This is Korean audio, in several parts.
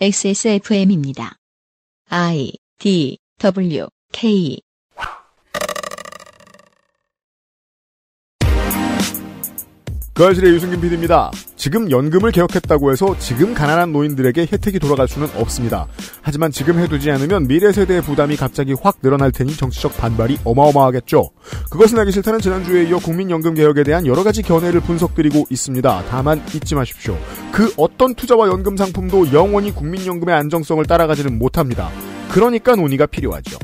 XSFM입니다. I D W K 그아실의 유승균 PD입니다. 지금 연금을 개혁했다고 해서 지금 가난한 노인들에게 혜택이 돌아갈 수는 없습니다. 하지만 지금 해두지 않으면 미래 세대의 부담이 갑자기 확 늘어날 테니 정치적 반발이 어마어마하겠죠. 그것은 하기 싫다는 지난주에 이어 국민연금 개혁에 대한 여러 가지 견해를 분석드리고 있습니다. 다만 잊지 마십시오. 그 어떤 투자와 연금 상품도 영원히 국민연금의 안정성을 따라가지는 못합니다. 그러니까 논의가 필요하죠.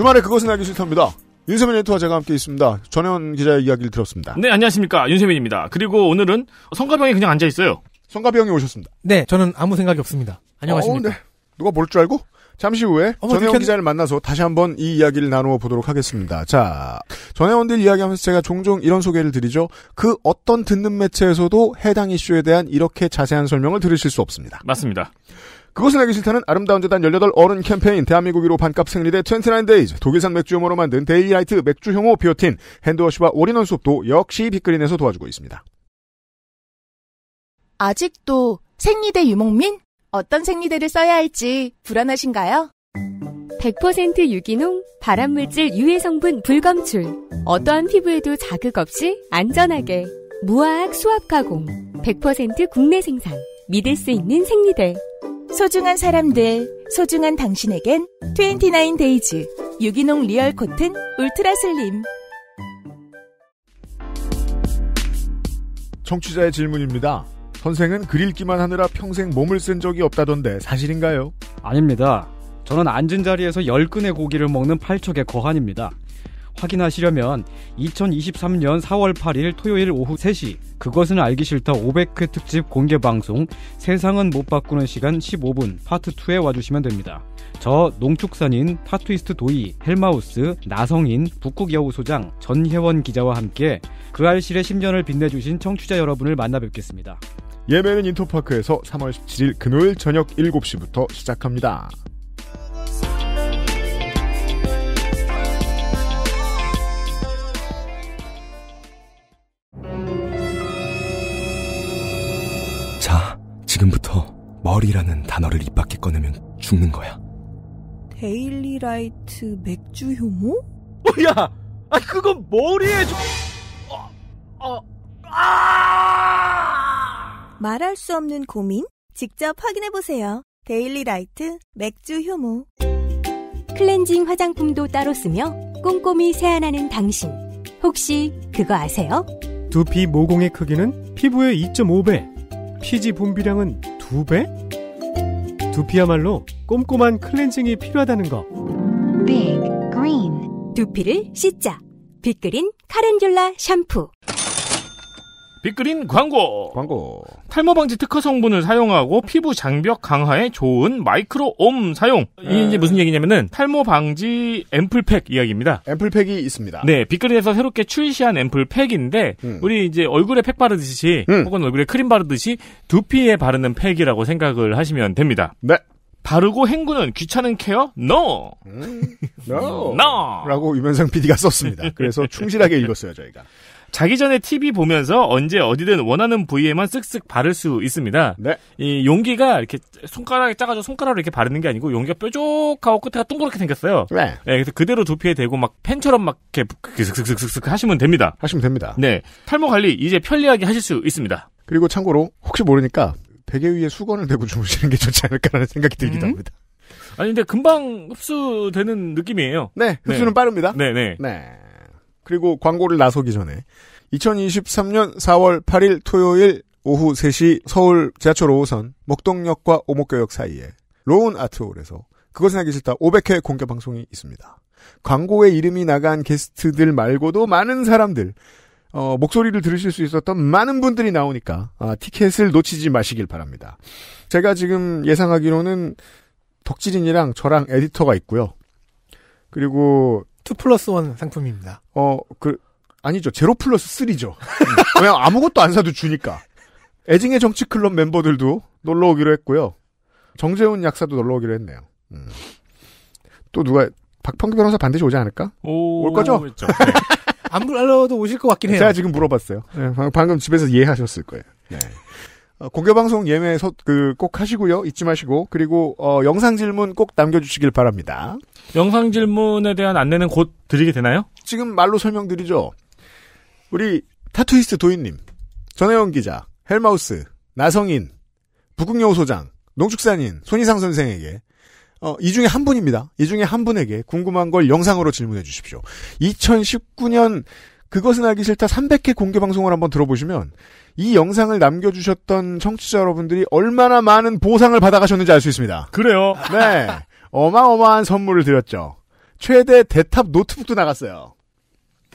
주말에 그것은 알기 싫답니다. 윤세민 에디터와 제가 함께 있습니다. 전혜원 기자의 이야기를 들었습니다. 네, 안녕하십니까. 윤세민입니다. 그리고 오늘은 성가병이 그냥 앉아있어요. 성가병이 오셨습니다. 네, 저는 아무 생각이 없습니다. 안녕하십니까. 어, 네. 누가 볼 줄 알고? 잠시 후에 어머, 전혜원 기자를 만나서 다시 한번 이 이야기를 나누어 보도록 하겠습니다. 자, 전혜원들 이야기하면서 제가 종종 이런 소개를 드리죠. 그 어떤 듣는 매체에서도 해당 이슈에 대한 이렇게 자세한 설명을 들으실 수 없습니다. 맞습니다. 그것은 알기 싫다는 아름다운 재단 18 어른 캠페인 대한민국 으로 반값 생리대 29 데이즈 독일산 맥주용으로 만든 데일리라이트 맥주형호 비오틴 핸드워시와 올인원 수업도 역시 빅그린에서 도와주고 있습니다. 아직도 생리대 유목민? 어떤 생리대를 써야 할지 불안하신가요? 100% 유기농, 발암물질 유해 성분 불검출. 어떠한 피부에도 자극 없이 안전하게 무화학 수압 가공. 100% 국내 생산. 믿을 수 있는 생리대. 소중한 사람들, 소중한 당신에겐 29데이즈 유기농 리얼 코튼 울트라 슬림 청취자의 질문입니다. 선생은 글 읽기만 하느라 평생 몸을 쓴 적이 없다던데 사실인가요? 아닙니다. 저는 앉은 자리에서 열0근의 고기를 먹는 팔척의 거한입니다. 확인하시려면 2023년 4월 8일 토요일 오후 3시 그것은 알기 싫다 500회 특집 공개 방송 세상은 못 바꾸는 시간 15분 파트 2에 와주시면 됩니다. 저 농축산인 타투이스트 도이 헬마우스 나성인 북극여우소장 전혜원 기자와 함께 그 알실의 10년을 빛내주신 청취자 여러분을 만나 뵙겠습니다. 예매는 인터파크에서 3월 17일 금요일 저녁 7시부터 시작합니다. 머리라는 단어를 입 밖에 꺼내면 죽는 거야. 데일리라이트 맥주 효모? 뭐야? 아 그건 머리에 좀... 어, 어, 아! 말할 수 없는 고민? 직접 확인해 보세요. 데일리라이트 맥주 효모. 클렌징 화장품도 따로 쓰며 꼼꼼히 세안하는 당신. 혹시 그거 아세요? 두피 모공의 크기는 피부의 2.5배, 피지 분비량은 두 배? 두피야말로 꼼꼼한 클렌징이 필요하다는 거. 빅 그린 두피를 씻자. 빅그린 카렌듈라 샴푸. 빅그린 광고. 광고. 탈모 방지 특허 성분을 사용하고 피부 장벽 강화에 좋은 마이크로 옴 사용. 이게 네. 이제 무슨 얘기냐면은 탈모 방지 앰플팩 이야기입니다. 앰플팩이 있습니다. 네, 빅그린에서 새롭게 출시한 앰플팩인데 음. 우리 이제 얼굴에 팩 바르듯이 음. 혹은 얼굴에 크림 바르듯이 두피에 바르는 팩이라고 생각을 하시면 됩니다. 네. 바르고 헹구는 귀찮은 케어? No. 음, no. no. 라고 유면상 PD가 썼습니다. 그래서 충실하게 읽었어요, 저희가. 자기 전에 TV 보면서 언제 어디든 원하는 부위에만 쓱쓱 바를 수 있습니다. 네. 이 용기가 이렇게 손가락이 작아져 손가락으로 이렇게 바르는 게 아니고 용기가 뾰족하고 끝에가 동그랗게 생겼어요. 네. 네 그래서 그대로 두피에 대고 막 펜처럼 막 이렇게 쓱쓱쓱쓱 하시면 됩니다. 하시면 됩니다. 네. 탈모 관리 이제 편리하게 하실 수 있습니다. 그리고 참고로 혹시 모르니까 베개 위에 수건을 대고 주무시는 게 좋지 않을까라는 생각이 들기도 음. 합니다. 아니 근데 금방 흡수되는 느낌이에요. 네, 흡수는 네. 빠릅니다. 네, 네. 네. 그리고 광고를 나서기 전에 2023년 4월 8일 토요일 오후 3시 서울 지하철 5호선 목동역과 오목교역 사이에 로운 아트홀에서 그것은 하기 싫다 500회 공개 방송이 있습니다. 광고에 이름이 나간 게스트들 말고도 많은 사람들 어, 목소리를 들으실 수 있었던 많은 분들이 나오니까 아, 티켓을 놓치지 마시길 바랍니다. 제가 지금 예상하기로는 덕질인이랑 저랑 에디터가 있고요. 그리고 2 플러스 1 상품입니다. 어, 그, 아니죠. 제로 플러스 쓰죠 그냥 음. 아무것도 안 사도 주니까. 애징의 정치클럽 멤버들도 놀러 오기로 했고요. 정재훈 약사도 놀러 오기로 했네요. 음. 또 누가, 박펑규 변호사 반드시 오지 않을까? 오, 올 거죠? 네. 안 불러도 오실 것 같긴 해요. 제가 지금 물어봤어요. 네, 방금 집에서 이해하셨을 거예요. 네. 어, 공개 방송 예매 그꼭 하시고요. 잊지 마시고 그리고 어, 영상 질문 꼭 남겨주시길 바랍니다. 영상 질문에 대한 안내는 곧 드리게 되나요? 지금 말로 설명드리죠. 우리 타투이스트 도인님, 전혜영 기자, 헬마우스, 나성인, 북극여우 소장, 농축산인 손희상 선생에게 어, 이 중에 한 분입니다. 이 중에 한 분에게 궁금한 걸 영상으로 질문해 주십시오. 2019년 그것은 알기 싫다 300회 공개 방송을 한번 들어보시면 이 영상을 남겨주셨던 청취자 여러분들이 얼마나 많은 보상을 받아가셨는지 알 수 있습니다. 그래요? 네. 어마어마한 선물을 드렸죠. 최대 대탑 노트북도 나갔어요.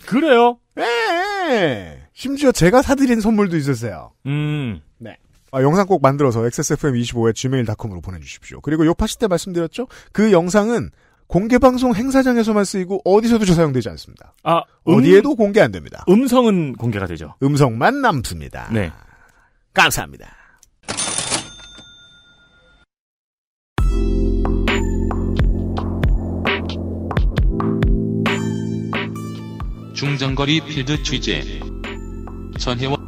그래요? 네. 심지어 제가 사드린 선물도 있었어요. 음. 네. 아, 영상 꼭 만들어서 xsfm25에 gmail.com으로 보내주십시오. 그리고 요파시 때 말씀드렸죠? 그 영상은 공개방송 행사장에서만 쓰이고 어디서도 저사용되지 않습니다. 아, 음, 어디에도 공개 안 됩니다. 음성은 공개가 되죠. 음성만 남습니다. 네. 감사합니다. 중장거리 필드 취재 전혜원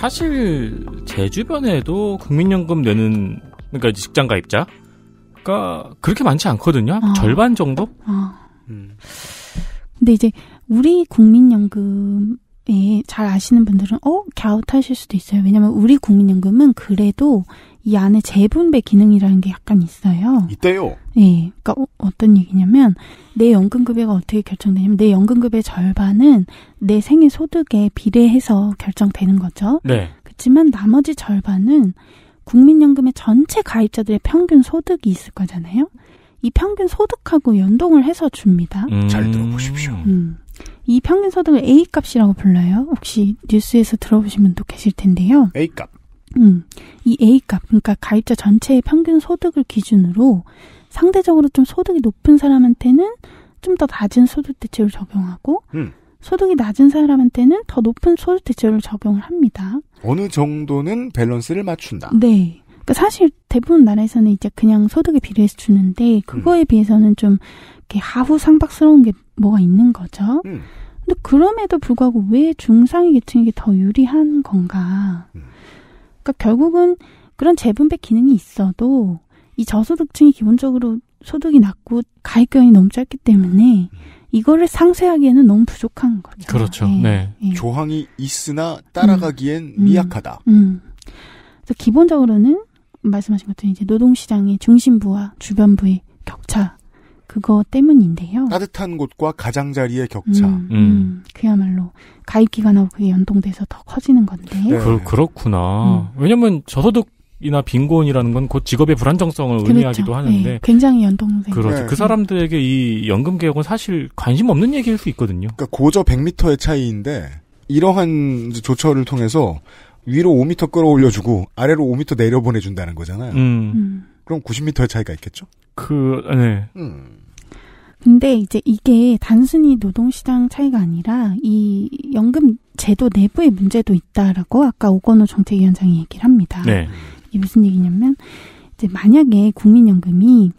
사실 제 주변에도 국민연금 내는 그러니까 직장 가입자가 그렇게 많지 않거든요. 어. 절반 정도? 어. 음. 근데 이제 우리 국민연금에 잘 아시는 분들은 어 갸웃하실 수도 있어요. 왜냐면 우리 국민연금은 그래도 이 안에 재분배 기능이라는 게 약간 있어요. 있대요. 예. 그러니까 어, 떤 얘기냐면 내 연금급여가 어떻게 결정되냐면 내 연금급의 여 절반은 내 생애 소득에 비례해서 결정되는 거죠. 네. 그렇지만 나머지 절반은 국민연금의 전체 가입자들의 평균 소득이 있을 거잖아요. 이 평균 소득하고 연동을 해서 줍니다. 음. 잘 들어보십시오. 음. 이 평균 소득을 A값이라고 불러요. 혹시 뉴스에서 들어보시면또 계실 텐데요. A값. 음, 이 A값, 그러니까 가입자 전체의 평균 소득을 기준으로 상대적으로 좀 소득이 높은 사람한테는 좀 더 낮은 소득대체율 적용하고 음. 소득이 낮은 사람한테는 더 높은 소득대체율을 적용을 합니다. 어느 정도는 밸런스를 맞춘다. 네. 그러니까 사실 대부분 나라에서는 이제 그냥 소득에 비례해서 주는데 음. 그거에 음. 비해서는 좀 이렇게 하후 상박스러운 게 뭐가 있는 거죠. 음. 근데 그럼에도 불구하고 왜 중상위 계층에게 더 유리한 건가? 음. 그러니까 결국은 그런 재분배 기능이 있어도 이 저소득층이 기본적으로 소득이 낮고 가입기간이 너무 짧기 때문에 음. 이거를 상쇄하기에는 너무 부족한 거죠. 그렇죠. 예. 네. 예. 조항이 있으나 따라가기엔 음. 미약하다. 음. 음. 그래서 기본적으로는 말씀하신 것처럼 이제 노동시장의 중심부와 주변부의 격차 그거 때문인데요. 따뜻한 곳과 가장자리의 격차. 음, 음. 음. 그야말로 가입 기간하고 그게 연동돼서 더 커지는 건데. 네. 그, 그렇구나. 음. 왜냐면 저소득 이나 빈곤이라는 건 곧 직업의 불안정성을 그렇죠. 의미하기도 네, 하는데 네. 굉장히 연동된 그렇죠. 네. 그 사람들에게 이 연금 개혁은 사실 관심 없는 얘기일 수 있거든요. 그러니까 고저 100m의 차이인데 이러한 조처를 통해서 위로 5m 끌어올려주고 아래로 5m 내려보내준다는 거잖아요. 음. 음. 그럼 90m의 차이가 있겠죠? 그, 네. 음. 근데 이제 이게 단순히 노동시장 차이가 아니라 이 연금 제도 내부의 문제도 있다라고 아까 오건호 정책위원장이 얘기를 합니다. 네. 이게 무슨 얘기냐면 이제 만약에 국민연금이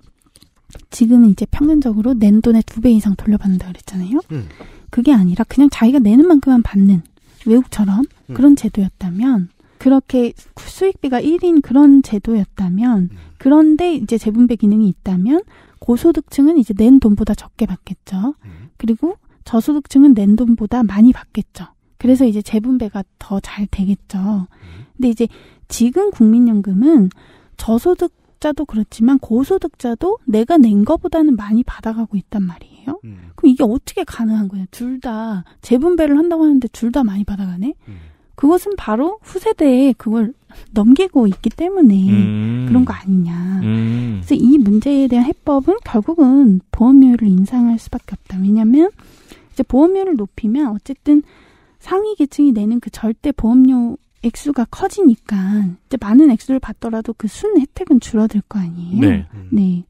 지금은 이제 평균적으로 낸 돈의 두 배 이상 돌려받는다 그랬잖아요. 음. 그게 아니라 그냥 자기가 내는 만큼만 받는 외국처럼 음. 그런 제도였다면 그렇게 수익비가 1인 그런 제도였다면 음. 그런데 이제 재분배 기능이 있다면 고소득층은 이제 낸 돈보다 적게 받겠죠. 음. 그리고 저소득층은 낸 돈보다 많이 받겠죠. 그래서 이제 재분배가 더 잘 되겠죠. 음. 근데 이제 지금 국민연금은 저소득자도 그렇지만 고소득자도 내가 낸 거보다는 많이 받아가고 있단 말이에요. 그럼 이게 어떻게 가능한 거예요? 둘다 재분배를 한다고 하는데 둘 다 많이 받아가네? 그것은 바로 후세대에 그걸 넘기고 있기 때문에 음. 그런 거 아니냐. 음. 그래서 이 문제에 대한 해법은 결국은 보험료를 인상할 수밖에 없다. 왜냐하면 이제 보험료를 높이면 어쨌든 상위 계층이 내는 그 절대 보험료 액수가 커지니까 이제 많은 액수를 받더라도 그 순 혜택은 줄어들 거 아니에요. 네. 음. 네.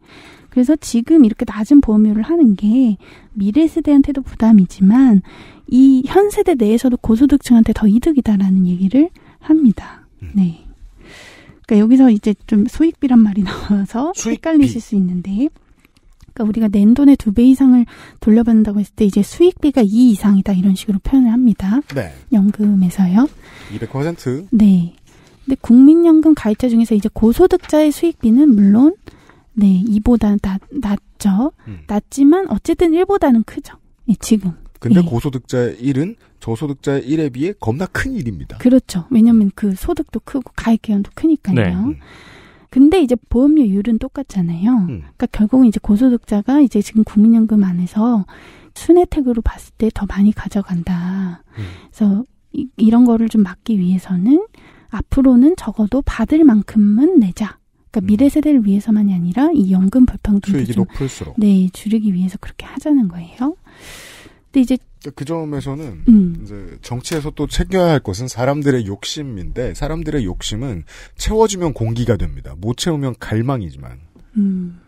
그래서 지금 이렇게 낮은 보험료를 하는 게 미래 세대한테도 부담이지만 이 현 세대 내에서도 고소득층한테 더 이득이다라는 얘기를 합니다. 음. 네. 그러니까 여기서 이제 좀 소익비란 말이 나와서 수익비. 헷갈리실 수 있는데 그러니까 우리가 낸 돈의 두 배 이상을 돌려받는다고 했을 때 이제 수익비가 이 이상이다 이런 식으로 표현을 합니다. 네. 연금에서요. 200%? 네. 근데 국민연금 가입자 중에서 이제 고소득자의 수익비는 물론 네, 2보다 낮, 낮죠. 음. 낮지만 어쨌든 1보다는 크죠. 예, 지금. 근데 예. 고소득자의 1은 저소득자의 1에 비해 겁나 큰 일입니다. 그렇죠. 왜냐면 그 소득도 크고 가액계현도 크니까요. 네. 음. 근데 이제 보험료율은 똑같잖아요. 음. 그러니까 결국은 이제 고소득자가 이제 지금 국민연금 안에서 순혜택으로 봤을 때 더 많이 가져간다. 음. 그래서 이, 이런 거를 좀 막기 위해서는 앞으로는 적어도 받을 만큼은 내자. 그러니까 미래 세대를 위해서만이 아니라 이 연금 불평등 수익이 높을수록 네 줄이기 위해서 그렇게 하자는 거예요. 근데 이제 그 점에서는 음. 이제 정치에서 또 챙겨야 할 것은 사람들의 욕심인데 사람들의 욕심은 채워주면 공기가 됩니다. 못 채우면 갈망이지만 음.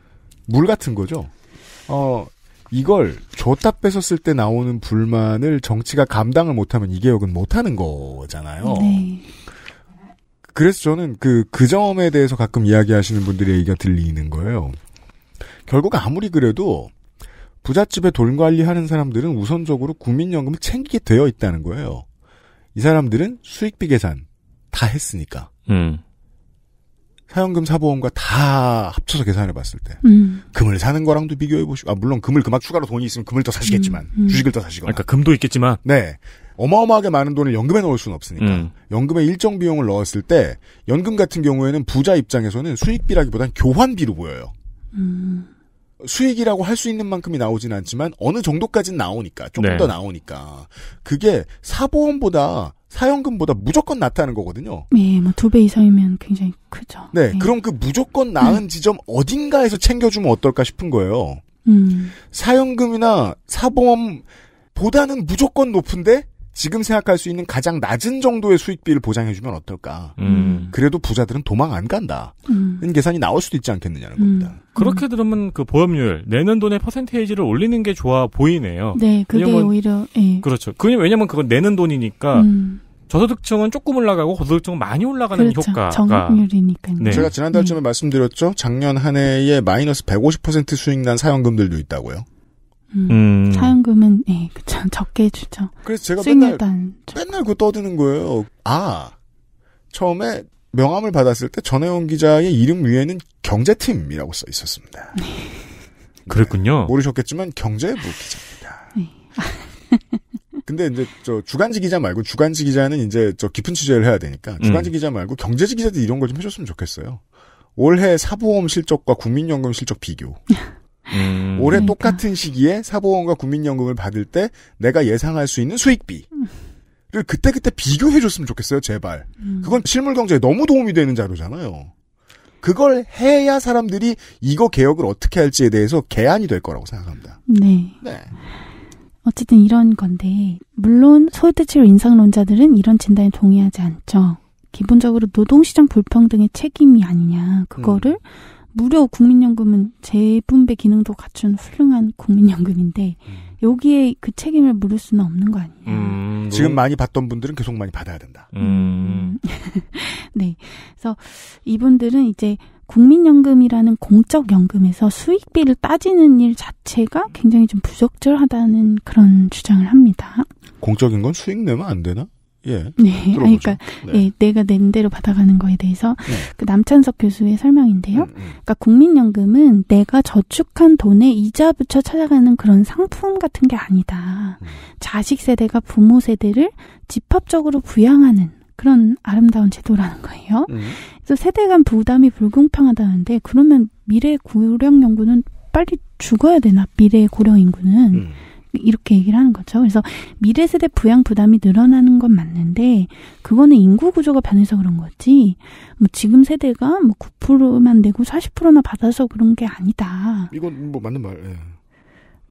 물 같은 거죠. 어 이걸 줬다 뺏었을 때 나오는 불만을 정치가 감당을 못하면 이 개혁은 못하는 거잖아요. 네. 그래서 저는 그, 그 점에 대해서 가끔 이야기하시는 분들의 얘기가 들리는 거예요. 결국 아무리 그래도 부잣집에 돈 관리하는 사람들은 우선적으로 국민연금을 챙기게 되어 있다는 거예요. 이 사람들은 수익비 계산 다 했으니까. 음. 사연금 사보험과 다 합쳐서 계산해 봤을 때 음. 금을 사는 거랑도 비교해 보시고 아 물론 금을 그만 추가로 돈이 있으면 금을 더 사시겠지만 음. 음. 주식을 더 사시거나 그러니까 금도 있겠지만 네 어마어마하게 많은 돈을 연금에 넣을 수는 없으니까 음. 연금의 일정 비용을 넣었을 때 연금 같은 경우에는 부자 입장에서는 수익비라기보단 교환비로 보여요. 음. 수익이라고 할 수 있는 만큼이 나오진 않지만 어느 정도까지는 나오니까 조금 네. 더 나오니까 그게 사보험보다 사연금보다 무조건 낮다는 거거든요. 예, 뭐 두 배 이상이면 굉장히 크죠. 네, 예. 그럼 그 무조건 음. 나은 음. 지점 어딘가에서 챙겨주면 어떨까 싶은 거예요. 음. 사연금이나 사보험보다는 무조건 높은데 지금 생각할 수 있는 가장 낮은 정도의 수익비를 보장해주면 어떨까. 음. 그래도 부자들은 도망 안 간다. 음. 계산이 나올 수도 있지 않겠느냐는 음. 겁니다. 음. 그렇게 들으면 그 보험률 내는 돈의 퍼센테이지를 올리는 게 좋아 보이네요. 네, 그게 왜냐면, 오히려 예. 그렇죠. 왜냐면 그건 내는 돈이니까 음. 저소득층은 조금 올라가고 고소득층은 많이 올라가는 그렇죠. 효과가 정률이니까요. 네. 제가 지난달쯤에 네. 말씀드렸죠. 작년 한 해에 마이너스 150% 수익 난 사연금들도 있다고요. 음, 음. 차연금은 예, 그쵸 적게 주죠. 그래서 제가 맨날 단 맨날 그 떠드는 거예요. 아 처음에 명함을 받았을 때 전혜원 기자의 이름 위에는 경제팀이라고 써 있었습니다. 네. 네. 그랬군요. 모르셨겠지만 경제부 기자입니다. 네. 근데 이제 저 주간지 기자 말고 주간지 기자는 이제 저 깊은 취재를 해야 되니까 주간지 음. 기자 말고 경제지 기자도 이런 걸 좀 해줬으면 좋겠어요. 올해 사보험 실적과 국민연금 실적 비교. 음. 올해 그러니까. 똑같은 시기에 사보험과 국민연금을 받을 때 내가 예상할 수 있는 수익비. 를 그때그때 비교해줬으면 좋겠어요, 제발. 음. 그건 실물 경제에 너무 도움이 되는 자료잖아요. 그걸 해야 사람들이 이거 개혁을 어떻게 할지에 대해서 개안이 될 거라고 생각합니다. 네. 네. 어쨌든 이런 건데, 물론 소득치료 인상론자들은 이런 진단에 동의하지 않죠. 기본적으로 노동시장 불평등의 책임이 아니냐, 그거를 음. 무료 국민연금은 재분배 기능도 갖춘 훌륭한 국민연금인데 음. 여기에 그 책임을 물을 수는 없는 거 아니에요. 음, 지금 뭐. 많이 받던 분들은 계속 많이 받아야 된다. 음. 음. 네. 그래서 이분들은 이제 국민연금이라는 공적연금에서 수익비를 따지는 일 자체가 굉장히 좀 부적절하다는 그런 주장을 합니다. 공적인 건 수익 내면 안 되나? 예. 네. 그러니까 네. 예, 내가 낸 대로 받아가는 거에 대해서 네. 그 남찬석 교수의 설명인데요. 음, 음. 그러니까 국민연금은 내가 저축한 돈에 이자 붙여 찾아가는 그런 상품 같은 게 아니다. 음. 자식 세대가 부모 세대를 집합적으로 부양하는 그런 아름다운 제도라는 거예요. 음. 그래서 세대 간 부담이 불공평하다는데 그러면 미래 고령 연구는 빨리 죽어야 되나? 미래 고령 인구는. 음. 이렇게 얘기를 하는 거죠. 그래서 미래 세대 부양 부담이 늘어나는 건 맞는데 그거는 인구 구조가 변해서 그런 거지. 뭐 지금 세대가 뭐 9%만 되고 40%나 받아서 그런 게 아니다. 이건 뭐 맞는 말. 예.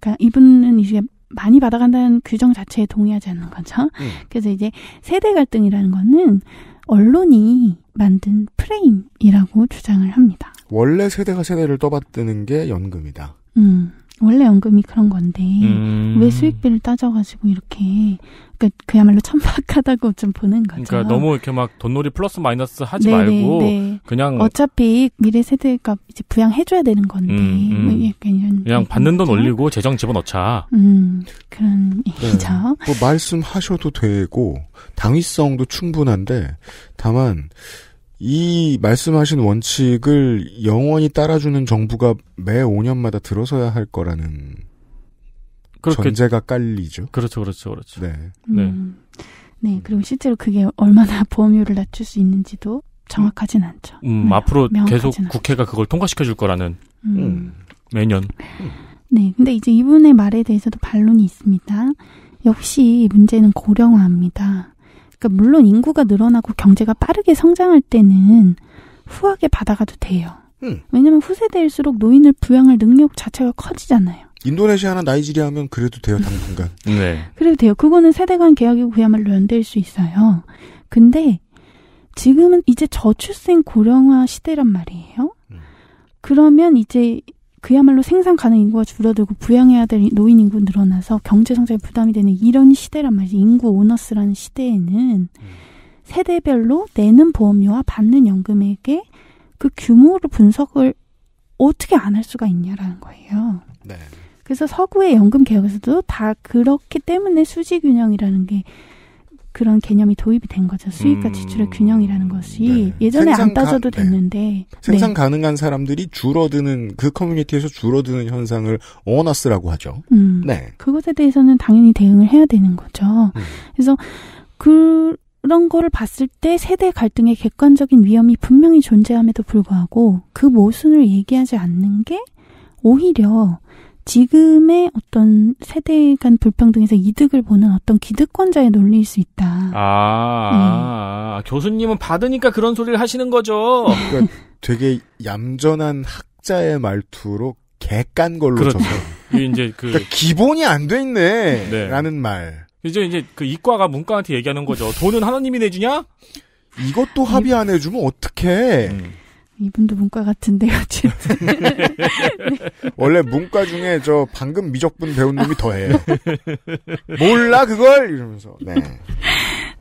그러니까 이분은 이제 많이 받아간다는 규정 자체에 동의하지 않는 거죠. 음. 그래서 이제 세대 갈등이라는 거는 언론이 만든 프레임이라고 주장을 합니다. 원래 세대가 세대를 떠받드는 게 연금이다. 음. 원래 연금이 그런 건데 음. 왜 수익비를 따져가지고 이렇게 그 그야말로 천박하다고 좀 보는 거죠. 그러니까 너무 이렇게 막 돈놀이 플러스 마이너스 하지 네네, 네, 말고 네. 그냥 어차피 미래 세대가 이제 부양해줘야 되는 건데 음, 음. 뭐 약간 그냥 받는 거죠? 돈 올리고 재정 집어넣자. 음 그런 네. 얘기죠. 네. 뭐 말씀하셔도 되고 당위성도 충분한데 다만 이 말씀하신 원칙을 영원히 따라주는 정부가 매 5년마다 들어서야 할 거라는 그렇게, 전제가 깔리죠. 그렇죠, 그렇죠, 그렇죠. 네. 음, 네. 네, 그리고 실제로 그게 얼마나 보험료를 낮출 수 있는지도 정확하진 않죠. 음, 네, 앞으로 계속 국회가 그걸 통과시켜 줄 거라는 음. 음. 매년. 네, 근데 이제 이분의 말에 대해서도 반론이 있습니다. 역시 문제는 고령화입니다. 그러니까 물론 인구가 늘어나고 경제가 빠르게 성장할 때는 후하게 받아가도 돼요. 음. 왜냐면 후세대일수록 노인을 부양할 능력 자체가 커지잖아요. 인도네시아나 나이지리아 하면 그래도 돼요, 당분간. 네. 그래도 돼요. 그거는 세대 간 계약이고 그야말로 연대일 수 있어요. 근데 지금은 이제 저출생 고령화 시대란 말이에요. 음. 그러면 이제 그야말로 생산 가능 인구가 줄어들고 부양해야 될 노인 인구 늘어나서 경제 성장에 부담이 되는 이런 시대란 말이지 인구 오너스라는 시대에는 세대별로 내는 보험료와 받는 연금액의 그 규모를 분석을 어떻게 안 할 수가 있냐라는 거예요. 네. 그래서 서구의 연금 개혁에서도 다 그렇기 때문에 수지 균형이라는 게 그런 개념이 도입이 된 거죠. 수익과 음. 지출의 균형이라는 것이 네. 예전에 안 따져도 가, 네. 됐는데 네. 생산 가능한 사람들이 줄어드는 그 커뮤니티에서 줄어드는 현상을 어너스라고 하죠. 음. 네. 그것에 대해서는 당연히 대응을 해야 되는 거죠. 음. 그래서 그 그런 거를 봤을 때 세대 갈등의 객관적인 위험이 분명히 존재함에도 불구하고 그 모순을 얘기하지 않는 게 오히려 지금의 어떤 세대 간 불평등에서 이득을 보는 어떤 기득권자의 논리일 수 있다. 아, 네. 아, 아, 교수님은 받으니까 그런 소리를 하시는 거죠. 그러니까 되게 얌전한 학자의 말투로 개깐 걸로 그렇죠. 이제 그 그러니까 기본이 안 돼 있네라는 네. 말. 이제 이제 그 이과가 문과한테 얘기하는 거죠. 돈은 하나님이 내주냐? 이것도 합의 안 해주면 어떡해. 음. 이분도 문과 같은데 어쨌든 네. 원래 문과 중에 저 방금 미적분 배운 놈이 더해요. 몰라 그걸 이러면서 네.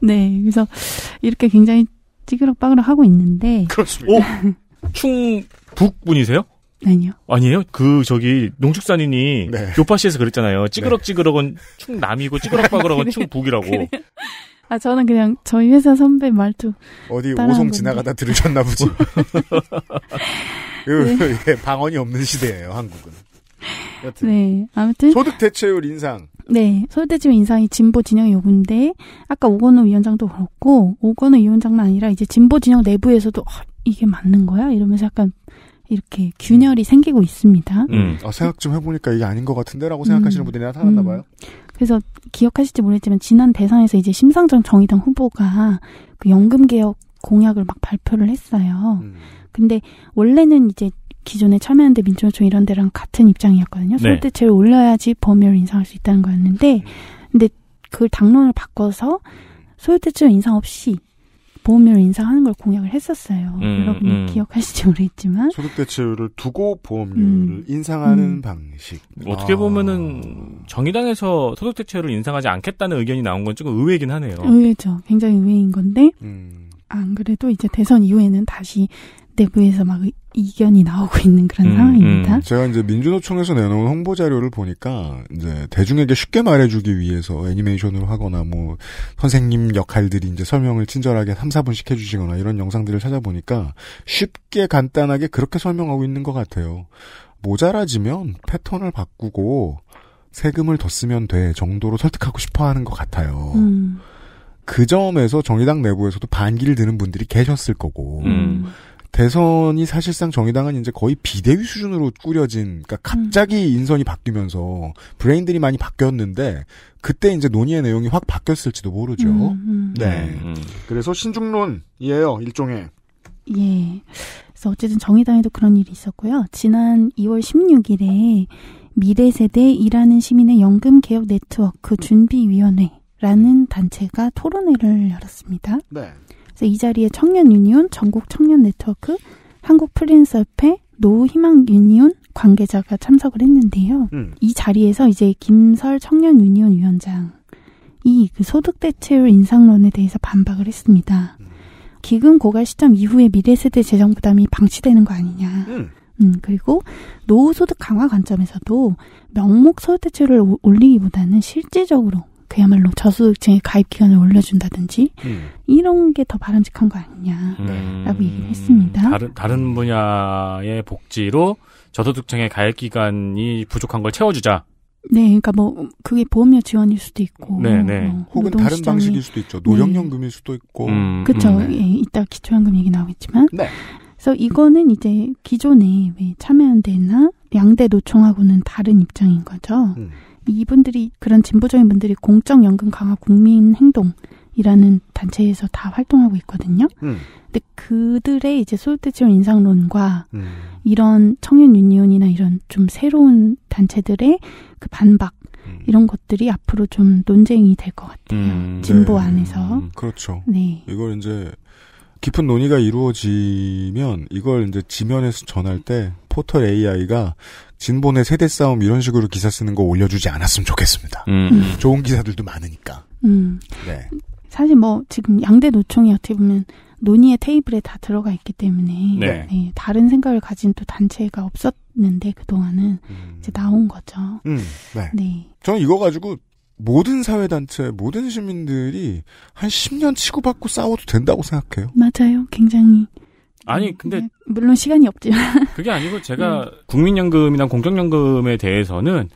네, 그래서 이렇게 굉장히 찌그럭빠그럭 하고 있는데 그렇습니다. 오, 어? 충북 분이세요? 아니요. 아니에요? 그 저기 농축산인이 네. 교파시에서 그랬잖아요. 찌그럭찌그럭은 네. 충남이고 찌그럭빠그럭은 충북이라고. 아 저는 그냥 저희 회사 선배 말투 어디 오송 지나가다 들으셨나 보지. 그, 네. 방언이 없는 시대예요 한국은. 여튼. 네 아무튼 소득 대체율 인상. 네 소득 대체율 인상이 진보 진영의 요구인데 아까 오건우 위원장도 그렇고 오건우 위원장만 아니라 이제 진보 진영 내부에서도 어, 이게 맞는 거야 이러면서 약간 이렇게 균열이 음. 생기고 있습니다. 음. 아, 생각 좀 해보니까 이게 아닌 것 같은데라고 생각하시는 음. 분들이 나타났나 음. 봐요. 그래서 기억하실지 모르겠지만 지난 대선에서 이제 심상정 정의당 후보가 그 연금 개혁 공약을 막 발표를 했어요. 음. 근데 원래는 이제 기존에 참여연대 민주노총 이런 데랑 같은 입장이었거든요. 소득대체를 네. 올려야지 범위를 인상할 수 있다는 거였는데, 근데 그 당론을 바꿔서 소득대체 인상 없이 보험료를 인상하는 걸 공약을 했었어요. 음, 여러분이 음. 기억하실지 모르겠지만 소득대체율을 두고 보험료를 음. 인상하는 음. 방식. 어떻게 아. 보면은 정의당에서 소득대체율을 인상하지 않겠다는 의견이 나온 건 조금 의외이긴 하네요. 의외죠. 굉장히 의외인 건데 음. 안 그래도 이제 대선 이후에는 다시 내부에서 막 이견이 나오고 있는 그런 음, 상황입니다. 음. 제가 이제 민주노총에서 내놓은 홍보 자료를 보니까 이제 대중에게 쉽게 말해주기 위해서 애니메이션을 하거나 뭐 선생님 역할들이 이제 설명을 친절하게 3, 4분씩 해주시거나 이런 영상들을 찾아보니까 쉽게 간단하게 그렇게 설명하고 있는 것 같아요. 모자라지면 패턴을 바꾸고 세금을 더 쓰면 돼 정도로 설득하고 싶어 하는 것 같아요. 음. 그 점에서 정의당 내부에서도 반기를 드는 분들이 계셨을 거고, 음. 대선이 사실상 정의당은 이제 거의 비대위 수준으로 꾸려진, 그니까 음. 갑자기 인선이 바뀌면서 브레인들이 많이 바뀌었는데 그때 이제 논의의 내용이 확 바뀌었을지도 모르죠. 음, 음. 음. 네. 음, 음, 그래서 신중론이에요, 일종의. 예. 그래서 어쨌든 정의당에도 그런 일이 있었고요. 지난 2월 16일에 미래 세대 일하는 시민의 연금 개혁 네트워크 준비위원회라는 단체가 토론회를 열었습니다. 네. 이 자리에 청년 유니온, 전국 청년 네트워크, 한국 프리랜서협회, 노후 희망 유니온 관계자가 참석을 했는데요. 음. 이 자리에서 이제 김설 청년 유니온 위원장이 그 소득 대체율 인상론에 대해서 반박을 했습니다. 음. 기금 고갈 시점 이후에 미래 세대 재정 부담이 방치되는 거 아니냐. 음. 음, 그리고 노후 소득 강화 관점에서도 명목 소득 대출을 올리기보다는 실질적으로 그야말로 저소득층의 가입 기간을 올려준다든지 음. 이런 게 더 바람직한 거 아니냐라고 음. 얘기를 했습니다. 다른 다른 분야의 복지로 저소득층의 가입 기간이 부족한 걸 채워주자. 네, 그러니까 뭐 그게 보험료 지원일 수도 있고, 네, 네. 뭐 혹은 다른 방식일 수도 있죠. 노령연금일 네. 수도 있고, 음, 그렇죠. 음, 네. 예, 이따 기초연금 얘기 나오겠지만, 네. 그래서 이거는 이제 기존에 참여연대나 양대 노총하고는 다른 입장인 거죠. 음. 이분들이 그런 진보적인 분들이 공적연금 강화 국민 행동이라는 단체에서 다 활동하고 있거든요. 음. 근데 그들의 이제 소득 지원 인상론과 음. 이런 청년 유니온이나 이런 좀 새로운 단체들의 그 반박 음. 이런 것들이 앞으로 좀 논쟁이 될 것 같아요. 음, 네. 진보 네. 안에서. 음, 그렇죠. 네. 이걸 이제 깊은 논의가 이루어지면 이걸 이제 지면에서 전할 때 포털 AI가 진본의 세대 싸움 이런 식으로 기사 쓰는 거 올려주지 않았으면 좋겠습니다. 음. 좋은 기사들도 많으니까. 음. 네. 사실 뭐 지금 양대 노총이 어떻게 보면 논의의 테이블에 다 들어가 있기 때문에 네. 네, 다른 생각을 가진 또 단체가 없었는데 그 동안은 음. 이제 나온 거죠. 음, 네. 네. 저는 이거 가지고 모든 사회 단체, 모든 시민들이 한 10년 치고받고 싸워도 된다고 생각해요. 맞아요, 굉장히. 아니 음, 근데 네. 물론 시간이 없지만 그게 아니고 제가 음. 국민연금이나 공적연금에 대해서는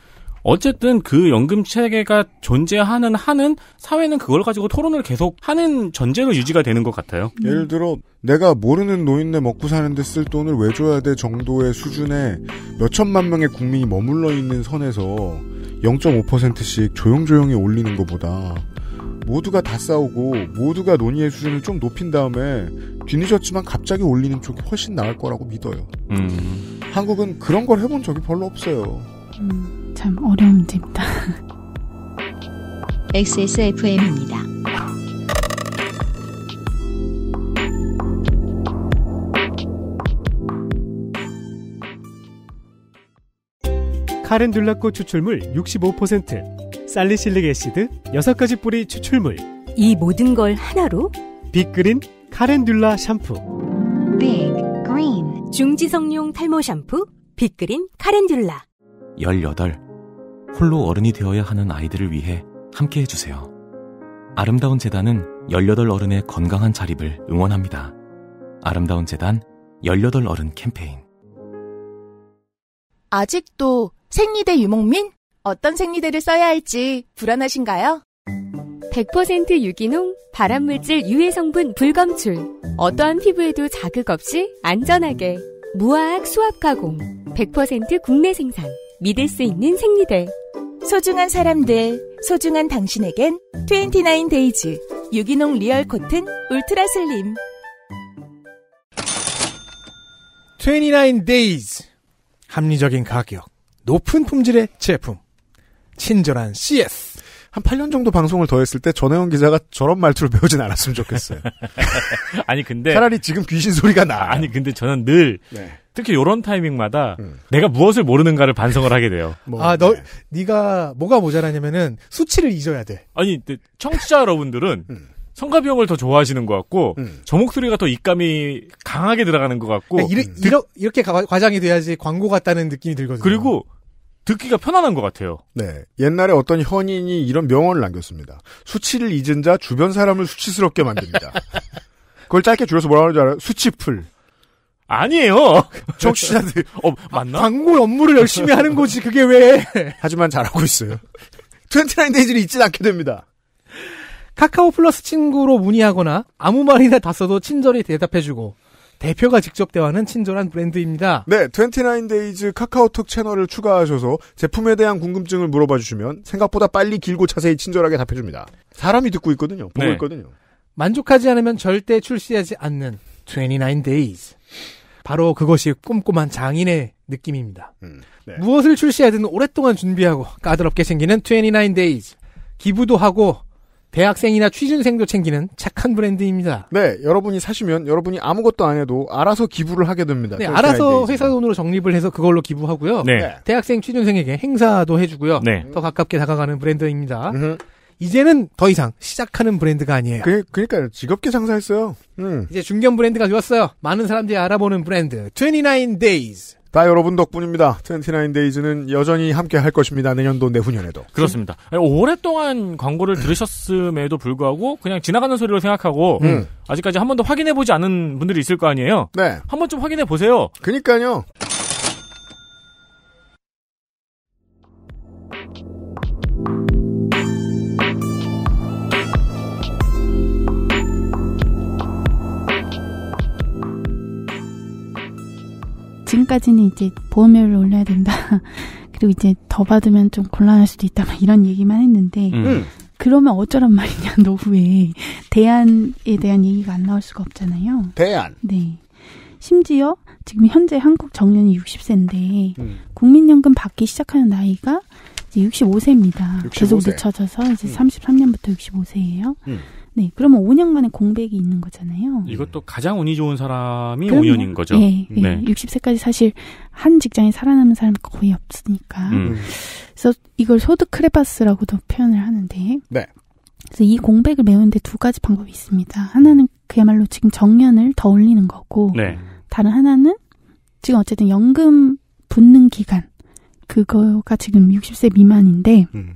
어쨌든 그 연금 체계가 존재하는 한은 사회는 그걸 가지고 토론을 계속 하는 전제로 유지가 되는 것 같아요. 음. 예를 들어 내가 모르는 노인네 먹고 사는데 쓸 돈을 왜 줘야 돼 정도의 수준에 몇 천만 명의 국민이 머물러 있는 선에서 0.5%씩 조용조용히 올리는 것보다 모두가 다 싸우고 모두가 논의의 수준을 좀 높인 다음에 뒤늦었지만 갑자기 올리는 쪽이 훨씬 나을 거라고 믿어요. 음. 한국은 그런 걸 해본 적이 별로 없어요. 음, 참 어려운 문제입니다. XSFM입니다. 카렌듈라 꽃 추출물 65% 살리실릭 애시드, 6가지 뿌리 추출물. 이 모든 걸 하나로? 빅그린 카렌듈라 샴푸. 빅그린 중지성용 탈모 샴푸 빅그린 카렌듈라 18. 홀로 어른이 되어야 하는 아이들을 위해 함께 해주세요. 아름다운 재단은 18 어른의 건강한 자립을 응원합니다. 아름다운 재단 18 어른 캠페인 아직도 생리대 유목민? 어떤 생리대를 써야 할지 불안하신가요? 100% 유기농, 발암물질 유해 성분 불검출. 어떠한 피부에도 자극 없이 안전하게 무화학 수압 가공. 100% 국내 생산. 믿을 수 있는 생리대. 소중한 사람들, 소중한 당신에겐 29 데이즈 유기농 리얼 코튼 울트라 슬림. 29 days. 합리적인 가격, 높은 품질의 제품. 친절한 CS. 한 8년 정도 방송을 더 했을 때 전혜원 기자가 저런 말투를 배우진 않았으면 좋겠어요. 아니 근데 차라리 지금 귀신 소리가 나. 아니 근데 저는 늘 네. 특히 요런 타이밍마다 음. 내가 무엇을 모르는가를 반성을 하게 돼요. 뭐, 아, 너 네. 네가 뭐가 모자라냐면은 수치를 잊어야 돼. 아니, 청취자 여러분들은 음. 성가비 형을 더 좋아하시는 것 같고 음. 저 목소리가 더 입감이 강하게 들어가는 것 같고 네, 이르, 음. 이러, 이렇게 과장이 돼야지 광고 같다는 느낌이 들거든요. 그리고 듣기가 편안한 것 같아요. 네. 옛날에 어떤 현인이 이런 명언을 남겼습니다. 수치를 잊은 자 주변 사람을 수치스럽게 만듭니다. 그걸 짧게 줄여서 뭐라 그러는줄 알아요? 수치풀. 아니에요. 청취자들. 어, 맞나? 광고 업무를 열심히 하는 거지, 그게 왜. 하지만 잘하고 있어요. 29 데이즈를 잊진 않게 됩니다. 카카오 플러스 친구로 문의하거나 아무 말이나 다 써도 친절히 대답해주고 대표가 직접 대화하는 친절한 브랜드입니다. 네, 2 9 d a y s 카카오톡 채널을 추가하셔서 제품에 대한 궁금증을 물어봐 주시면 생각보다 빨리 길고 자세히 친절하게 답해 줍니다. 사람이 듣고 있거든요. 보고 네. 있거든요. 만족하지 않으면 절대 출시하지 않는 2 9 d a y s 바로 그것이 꼼꼼한 장인의 느낌입니다. 음, 네. 무엇을 출시하든 오랫동안 준비하고 까다롭게 생기는 29 days. 기부도 하고 대학생이나 취준생도 챙기는 착한 브랜드입니다. 네, 여러분이 사시면 여러분이 아무것도 안 해도 알아서 기부를 하게 됩니다. 네, 알아서 회사 돈으로 적립을 해서 그걸로 기부하고요. 네. 네. 대학생 취준생에게 행사도 해주고요. 네. 더 가깝게 다가가는 브랜드입니다. 으흠. 이제는 더 이상 시작하는 브랜드가 아니에요. 그, 그러니까요. 지겹게 상사했어요 음. 이제 중견 브랜드가 되었어요. 많은 사람들이 알아보는 브랜드. 29 Days. 다 여러분 덕분입니다. 29데이즈는 여전히 함께 할 것입니다. 내년도 내후년에도. 그렇습니다. 오랫동안 광고를 들으셨음에도 불구하고 그냥 지나가는 소리로 생각하고 음. 아직까지 한 번도 확인해 보지 않은 분들이 있을 거 아니에요. 네. 한 번쯤 확인해 보세요. 그니까요. 지금까지는 이제 보험료를 올려야 된다. 그리고 이제 더 받으면 좀 곤란할 수도 있다. 막 이런 얘기만 했는데 음. 음. 그러면 어쩌란 말이냐 노후에 대안에 대한 얘기가 안 나올 수가 없잖아요. 대안. 네. 심지어 지금 현재 한국 정년이 60세인데 음. 국민연금 받기 시작하는 나이가 이제 65세입니다. 65세. 계속 늦춰져서 이제 음. 33년부터 65세예요. 네, 그러면 5년간의 공백이 있는 거잖아요. 이것도 가장 운이 좋은 사람이 그럼 5년인 거죠. 예, 예. 네. 60세까지 사실 한 직장에 살아남는 사람 거의 없으니까. 음. 음. 그래서 이걸 소득 크레바스라고도 표현을 하는데. 네. 그래서 이 공백을 메우는데 두 가지 방법이 있습니다. 하나는 그야말로 지금 정년을 더 올리는 거고, 네. 다른 하나는 지금 어쨌든 연금 붙는 기간 그거가 지금 60세 미만인데. 음.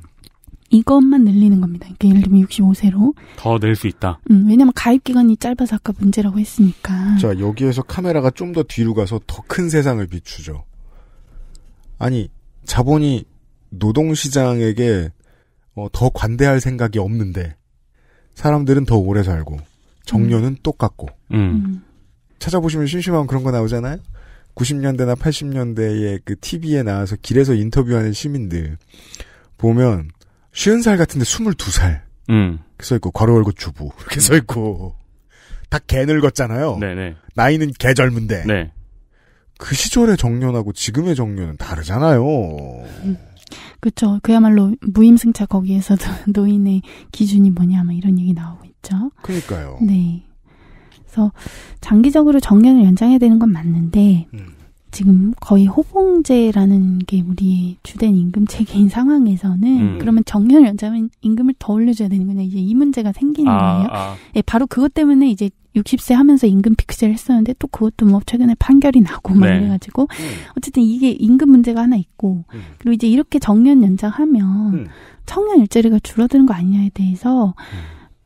이것만 늘리는 겁니다. 그러니까 예를 들면 65세로 더 낼 수 있다. 음, 왜냐면 하 가입 기간이 짧아서 아까 문제라고 했으니까. 자 여기에서 카메라가 좀 더 뒤로 가서 더 큰 세상을 비추죠. 아니 자본이 노동시장에게 어, 더 관대할 생각이 없는데 사람들은 더 오래 살고 정년은 음. 똑같고 음. 음. 찾아보시면 심심하면 그런 거 나오잖아요. 90년대나 80년대에 그 TV에 나와서 길에서 인터뷰하는 시민들 보면 쉬운 살 같은데 22살. 음. 써있고, 괄호 열고 주부. 이렇게 써있고. 다 개 늙었잖아요. 네네. 네. 나이는 개 젊은데. 네. 그 시절의 정년하고 지금의 정년은 다르잖아요. 그렇죠. 그야말로 무임승차 거기에서도 노인의 기준이 뭐냐 막 이런 얘기 나오고 있죠. 그러니까요. 네. 그래서 장기적으로 정년을 연장해야 되는 건 맞는데 음. 지금 거의 호봉제라는 게 우리 의 주된 임금 체계인 상황에서는 음. 그러면 정년 연장은 임금을 더 올려줘야 되는 거냐 이제 이 문제가 생기는 아, 거예요. 아. 예, 바로 그것 때문에 이제 60세 하면서 임금 픽스를 했었는데 또 그것도 뭐 최근에 판결이 나고 막 네. 이래가지고 음. 어쨌든 이게 임금 문제가 하나 있고 음. 그리고 이제 이렇게 정년 연장하면 음. 청년 일자리가 줄어드는 거 아니냐에 대해서 음.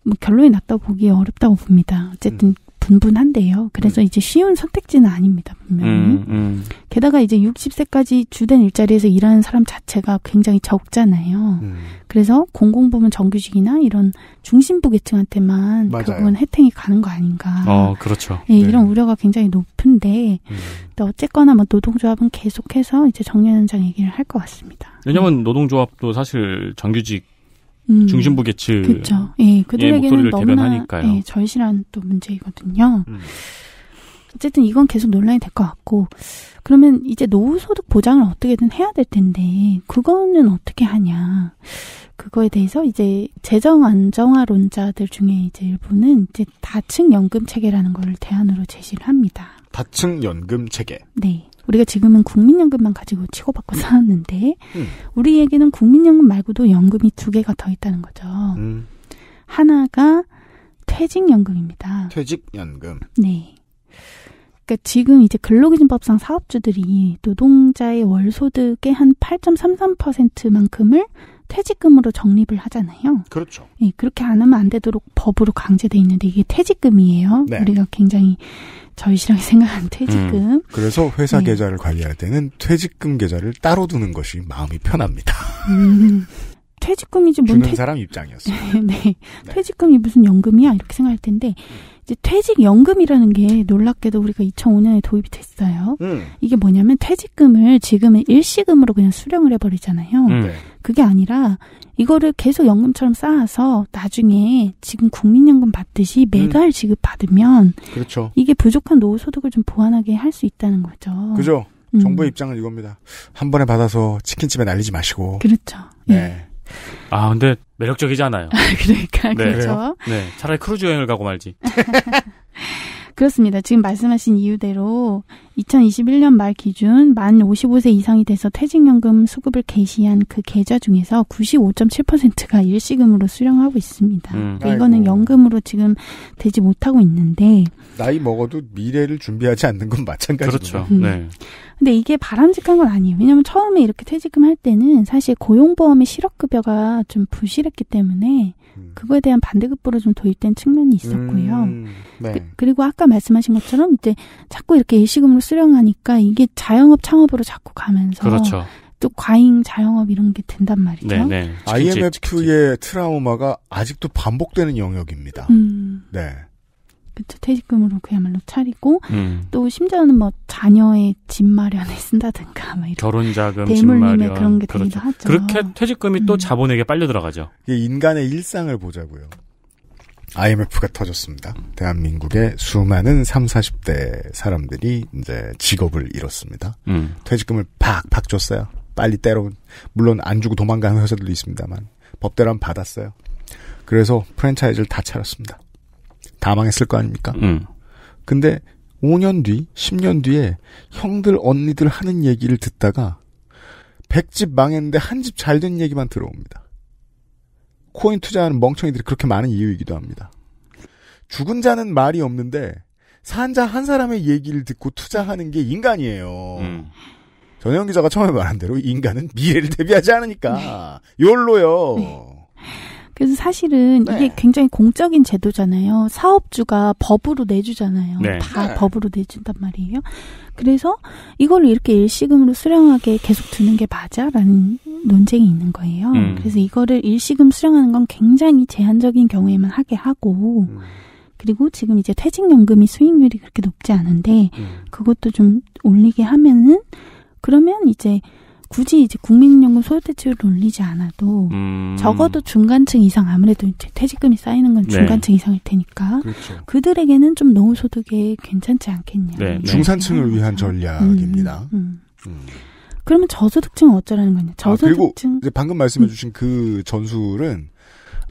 뭐 결론이 났다고 보기 어렵다고 봅니다. 어쨌든 음. 분분한데요. 그래서 음. 이제 쉬운 선택지는 아닙니다, 분명히. 음, 음. 게다가 이제 60세까지 주된 일자리에서 일하는 사람 자체가 굉장히 적잖아요. 음. 그래서 공공부문 정규직이나 이런 중심부 계층한테만 맞아요. 결국은 혜택이 가는 거 아닌가. 어, 그렇죠. 예, 네. 이런 우려가 굉장히 높은데, 음. 어쨌거나 뭐 노동조합은 계속해서 이제 정년 연장 얘기를 할 것 같습니다. 왜냐면 노동조합도 사실 정규직 음. 중심부 계층. 그렇죠. 예, 예, 그들에게는 너무나 예, 절실한 또 문제이거든요. 음. 어쨌든 이건 계속 논란이 될 것 같고 그러면 이제 노후소득 보장을 어떻게든 해야 될 텐데 그거는 어떻게 하냐 그거에 대해서 이제 재정 안정화론자들 중에 이제 일부는 이제 다층 연금 체계라는 걸 대안으로 제시를 합니다. 다층 연금 체계. 네. 우리가 지금은 국민연금만 가지고 치고받고 살았는데 음. 음. 우리에게는 국민연금 말고도 연금이 두 개가 더 있다는 거죠. 음. 하나가 퇴직연금입니다. 퇴직연금. 네. 그러니까 지금 이제 근로기준법상 사업주들이 노동자의 월소득의 한 8.33%만큼을 퇴직금으로 적립을 하잖아요. 그렇죠. 예, 그렇게 안 하면 안 되도록 법으로 강제돼 있는데 이게 퇴직금이에요. 네. 우리가 굉장히 저희 실하게 생각한 퇴직금. 음, 그래서 회사 네. 계좌를 관리할 때는 퇴직금 계좌를 따로 두는 것이 마음이 편합니다. 음, 퇴직금이지 뭔 주는 퇴... 사람 입장이었어요. 네, 네, 퇴직금이 무슨 연금이야 이렇게 생각할 텐데 음. 이제 퇴직연금이라는 게 놀랍게도 우리가 2005년에 도입이 됐어요. 음. 이게 뭐냐면 퇴직금을 지금은 일시금으로 그냥 수령을 해버리잖아요. 음. 네. 그게 아니라 이거를 계속 연금처럼 쌓아서 나중에 지금 국민연금 받듯이 매달 음. 지급받으면 그렇죠. 이게 부족한 노후 소득을 좀 보완하게 할 수 있다는 거죠. 그죠. 음. 정부의 입장은 이겁니다. 한 번에 받아서 치킨집에 날리지 마시고. 그렇죠. 예. 네. 예. 아, 근데 매력적이지 않아요. 그러니까 네. 그렇죠. 네, 차라리 크루즈 여행을 가고 말지. 그렇습니다. 지금 말씀하신 이유대로 2021년 말 기준 만 55세 이상이 돼서 퇴직연금 수급을 개시한 그 계좌 중에서 95.7%가 일시금으로 수령하고 있습니다. 음. 그러니까 이거는 연금으로 지금 되지 못하고 있는데 나이 먹어도 미래를 준비하지 않는 건 마찬가지죠. 그렇죠. 음. 네. 근데 이게 바람직한 건 아니에요. 왜냐하면 처음에 이렇게 퇴직금 할 때는 사실 고용보험의 실업급여가 좀 부실했기 때문에 음. 그거에 대한 반대급부로 좀 도입된 측면이 있었고요. 음, 그, 네. 그, 리고 아까 말씀하신 것처럼 이제 자꾸 이렇게 예시금으로 수령하니까 이게 자영업 창업으로 자꾸 가면서 그렇죠. 또 과잉 자영업 이런 게 된단 말이죠. 네네. IMF의 네. 트라우마가 아직도 반복되는 영역입니다. 음. 네. 그쵸 퇴직금으로 그야말로 차리고 음. 또 심지어는 뭐 자녀의 집 마련에 쓴다든가 막 이런 결혼 자금 대물림에 그런 게 그렇죠. 되기도 하죠. 그렇게 퇴직금이 음. 또 자본에게 빨려 들어가죠. 이게 인간의 일상을 보자고요. IMF가 터졌습니다. 대한민국의 수많은 30, 40대 사람들이 이제 직업을 잃었습니다. 음. 퇴직금을 팍팍 줬어요. 빨리 때려 물론 안 주고 도망가는 회사들도 있습니다만 법대로 받았어요. 그래서 프랜차이즈를 다 차렸습니다. 다 망했을 거 아닙니까? 음. 근데 5년 뒤, 10년 뒤에 형들 언니들 하는 얘기를 듣다가 100집 망했는데 한 집 잘 된 얘기만 들어옵니다. 코인 투자하는 멍청이들이 그렇게 많은 이유이기도 합니다. 죽은 자는 말이 없는데 산자 한 사람의 얘기를 듣고 투자하는 게 인간이에요. 음. 전영 기자가 처음에 말한 대로 인간은 미래를 대비하지 않으니까 네. 욜로요. 네. 그래서 사실은 네. 이게 굉장히 공적인 제도잖아요. 사업주가 법으로 내주잖아요. 네. 다 네. 법으로 내준단 말이에요. 그래서 이걸 이렇게 일시금으로 수령하게 계속 두는 게 맞아라는 논쟁이 있는 거예요. 음. 그래서 이거를 일시금 수령하는 건 굉장히 제한적인 경우에만 하게 하고 음. 그리고 지금 이제 퇴직연금이 수익률이 그렇게 높지 않은데 음. 그것도 좀 올리게 하면은 그러면 이제 굳이 이제 국민연금 소요대출을 올리지 않아도 음. 적어도 중간층 이상 아무래도 이제 퇴직금이 쌓이는 건 네. 중간층 네. 이상일 테니까 그렇죠. 그들에게는 좀 노후 소득에 괜찮지 않겠냐. 네. 네. 중산층을 위한 전략입니다. 음, 음, 음. 그러면 저소득층은 어쩌라는 거냐? 저소득층 아, 그리고 방금 말씀해주신 음. 그 전술은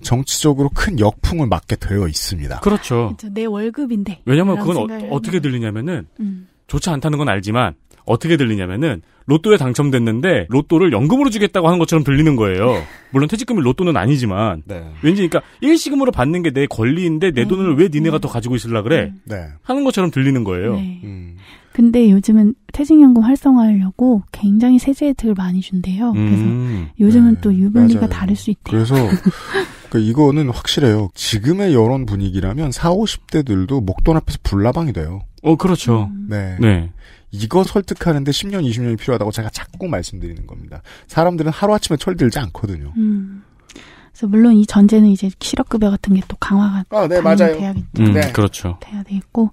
정치적으로 큰 역풍을 맞게 되어 있습니다. 그렇죠. 그렇죠. 내 월급인데. 왜냐면 그건 어, 떻게 들리냐면은 음. 좋지 않다는 건 알지만 어떻게 들리냐면은 로또에 당첨됐는데 로또를 연금으로 주겠다고 하는 것처럼 들리는 거예요. 네. 물론 퇴직금이 로또는 아니지만 네. 왠지 그러니까 일시금으로 받는 게 내 권리인데 내 음, 돈을 왜 음. 니네가 음. 더 가지고 있을라 그래? 음. 네. 하는 것처럼 들리는 거예요. 네. 네. 음. 근데 요즘은 퇴직연금 활성화하려고 굉장히 세제 혜택을 많이 준대요. 그래서 음. 요즘은 네. 또 유분리가 맞아요. 다를 수 있대요. 그래서 그러니까 이거는 확실해요. 지금의 여론 분위기라면 4, 50대들도 목돈 앞에서 불나방이 돼요. 어, 그렇죠. 네. 네. 이거 설득하는데 10년, 20년이 필요하다고 제가 자꾸 말씀드리는 겁니다. 사람들은 하루아침에 철들지 않거든요. 음. 그래서 물론 이 전제는 이제 실업급여 같은 게 또 강화가 아, 네, 맞아요. 돼야겠죠. 음, 네. 그렇죠. 돼야 되겠고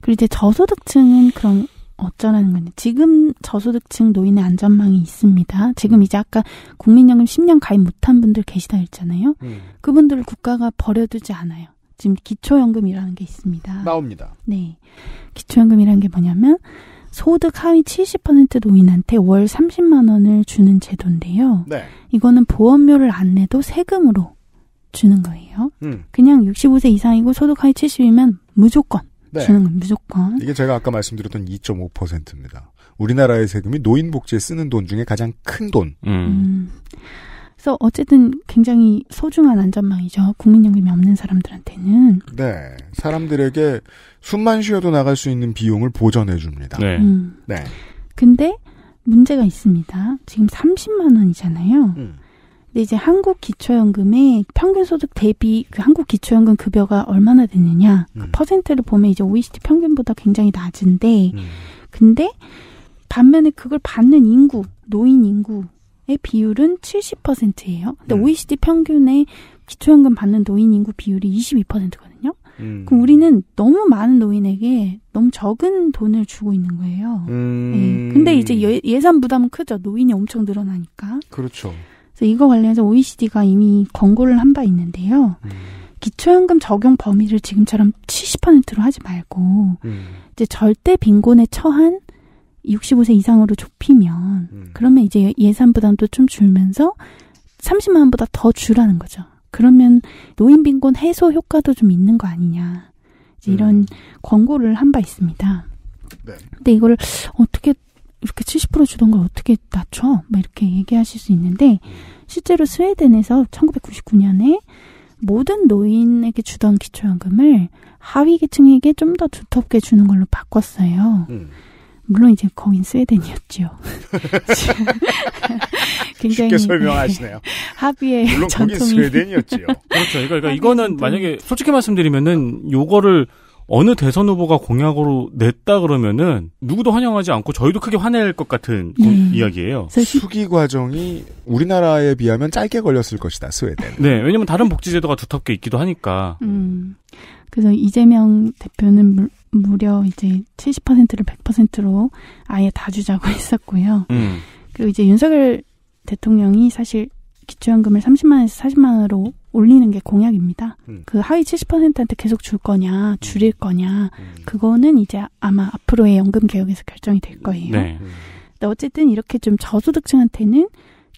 그리고 이제 저소득층은 그런 어쩌라는 건데 지금 저소득층 노인의 안전망이 있습니다. 지금 이제 아까 국민연금 10년 가입 못한 분들 계시다 했잖아요. 음. 그분들을 국가가 버려두지 않아요. 지금 기초연금이라는 게 있습니다. 나옵니다. 네, 기초연금이라는 게 뭐냐면 소득 하위 70% 노인한테 월 30만 원을 주는 제도인데요. 네. 이거는 보험료를 안 내도 세금으로 주는 거예요. 음. 그냥 65세 이상이고 소득 하위 70이면 무조건 네. 주는 건 무조건. 이게 제가 아까 말씀드렸던 2.5%입니다. 우리나라의 세금이 노인 복지에 쓰는 돈 중에 가장 큰 돈. 음. 음. 그래서 어쨌든 굉장히 소중한 안전망이죠. 국민연금이 없는 사람들한테는. 네. 사람들에게 숨만 쉬어도 나갈 수 있는 비용을 보전해 줍니다. 네. 음. 네. 근데 문제가 있습니다. 지금 30만 원이잖아요. 음. 근데 이제 한국 기초연금의 평균 소득 대비 그 한국 기초연금 급여가 얼마나 되느냐 그 음. 퍼센트를 보면 이제 OECD 평균보다 굉장히 낮은데 음. 근데 반면에 그걸 받는 인구 노인 인구 비율은 70%예요. 근데 음. 네. OECD 평균의 기초연금 받는 노인 인구 비율이 22%거든요. 음. 그럼 우리는 너무 많은 노인에게 너무 적은 돈을 주고 있는 거예요. 음. 네. 근데 이제 예, 예산 부담은 크죠. 노인이 엄청 늘어나니까. 그렇죠. 그래서 이거 관련해서 OECD가 이미 권고를 한 바 있는데요. 음. 기초연금 적용 범위를 지금처럼 70%로 하지 말고 음. 이제 절대 빈곤에 처한 65세 이상으로 좁히면 음. 그러면 이제 예산 부담도 좀 줄면서 30만 원보다 더줄라는 거죠. 그러면 노인 빈곤 해소 효과도 좀 있는 거 아니냐. 이제 음. 이런 권고를 한 바 있습니다. 네. 근데 이걸 어떻게 이렇게 70% 주던 걸 어떻게 낮춰? 막 이렇게 얘기하실 수 있는데 음. 실제로 스웨덴에서 1999년에 모든 노인에게 주던 기초연금을 하위 계층에게 좀 더 두텁게 주는 걸로 바꿨어요. 음. 물론 이제 거긴 스웨덴이었죠. 굉장히 쉽게 설명하시네요. 합의의 물론 전통이 거긴 스웨덴이었죠 그렇죠. 그러니까, 이거는 만약에 솔직히 말씀드리면은 요거를 어느 대선 후보가 공약으로 냈다 그러면은 누구도 환영하지 않고 저희도 크게 화낼 것 같은 음. 이야기예요. 수기 과정이 우리나라에 비하면 짧게 걸렸을 것이다 스웨덴. 네, 왜냐면 다른 복지제도가 두텁게 있기도 하니까. 음. 그래서 이재명 대표는 무려 이제 70%를 100%로 아예 다 주자고 했었고요. 음. 그리고 이제 윤석열 대통령이 사실 기초연금을 30만에서 40만으로 올리는 게 공약입니다. 음. 그 하위 70%한테 계속 줄 거냐, 줄일 거냐, 음. 음. 그거는 이제 아마 앞으로의 연금 개혁에서 결정이 될 거예요. 네. 근데 어쨌든 이렇게 좀 저소득층한테는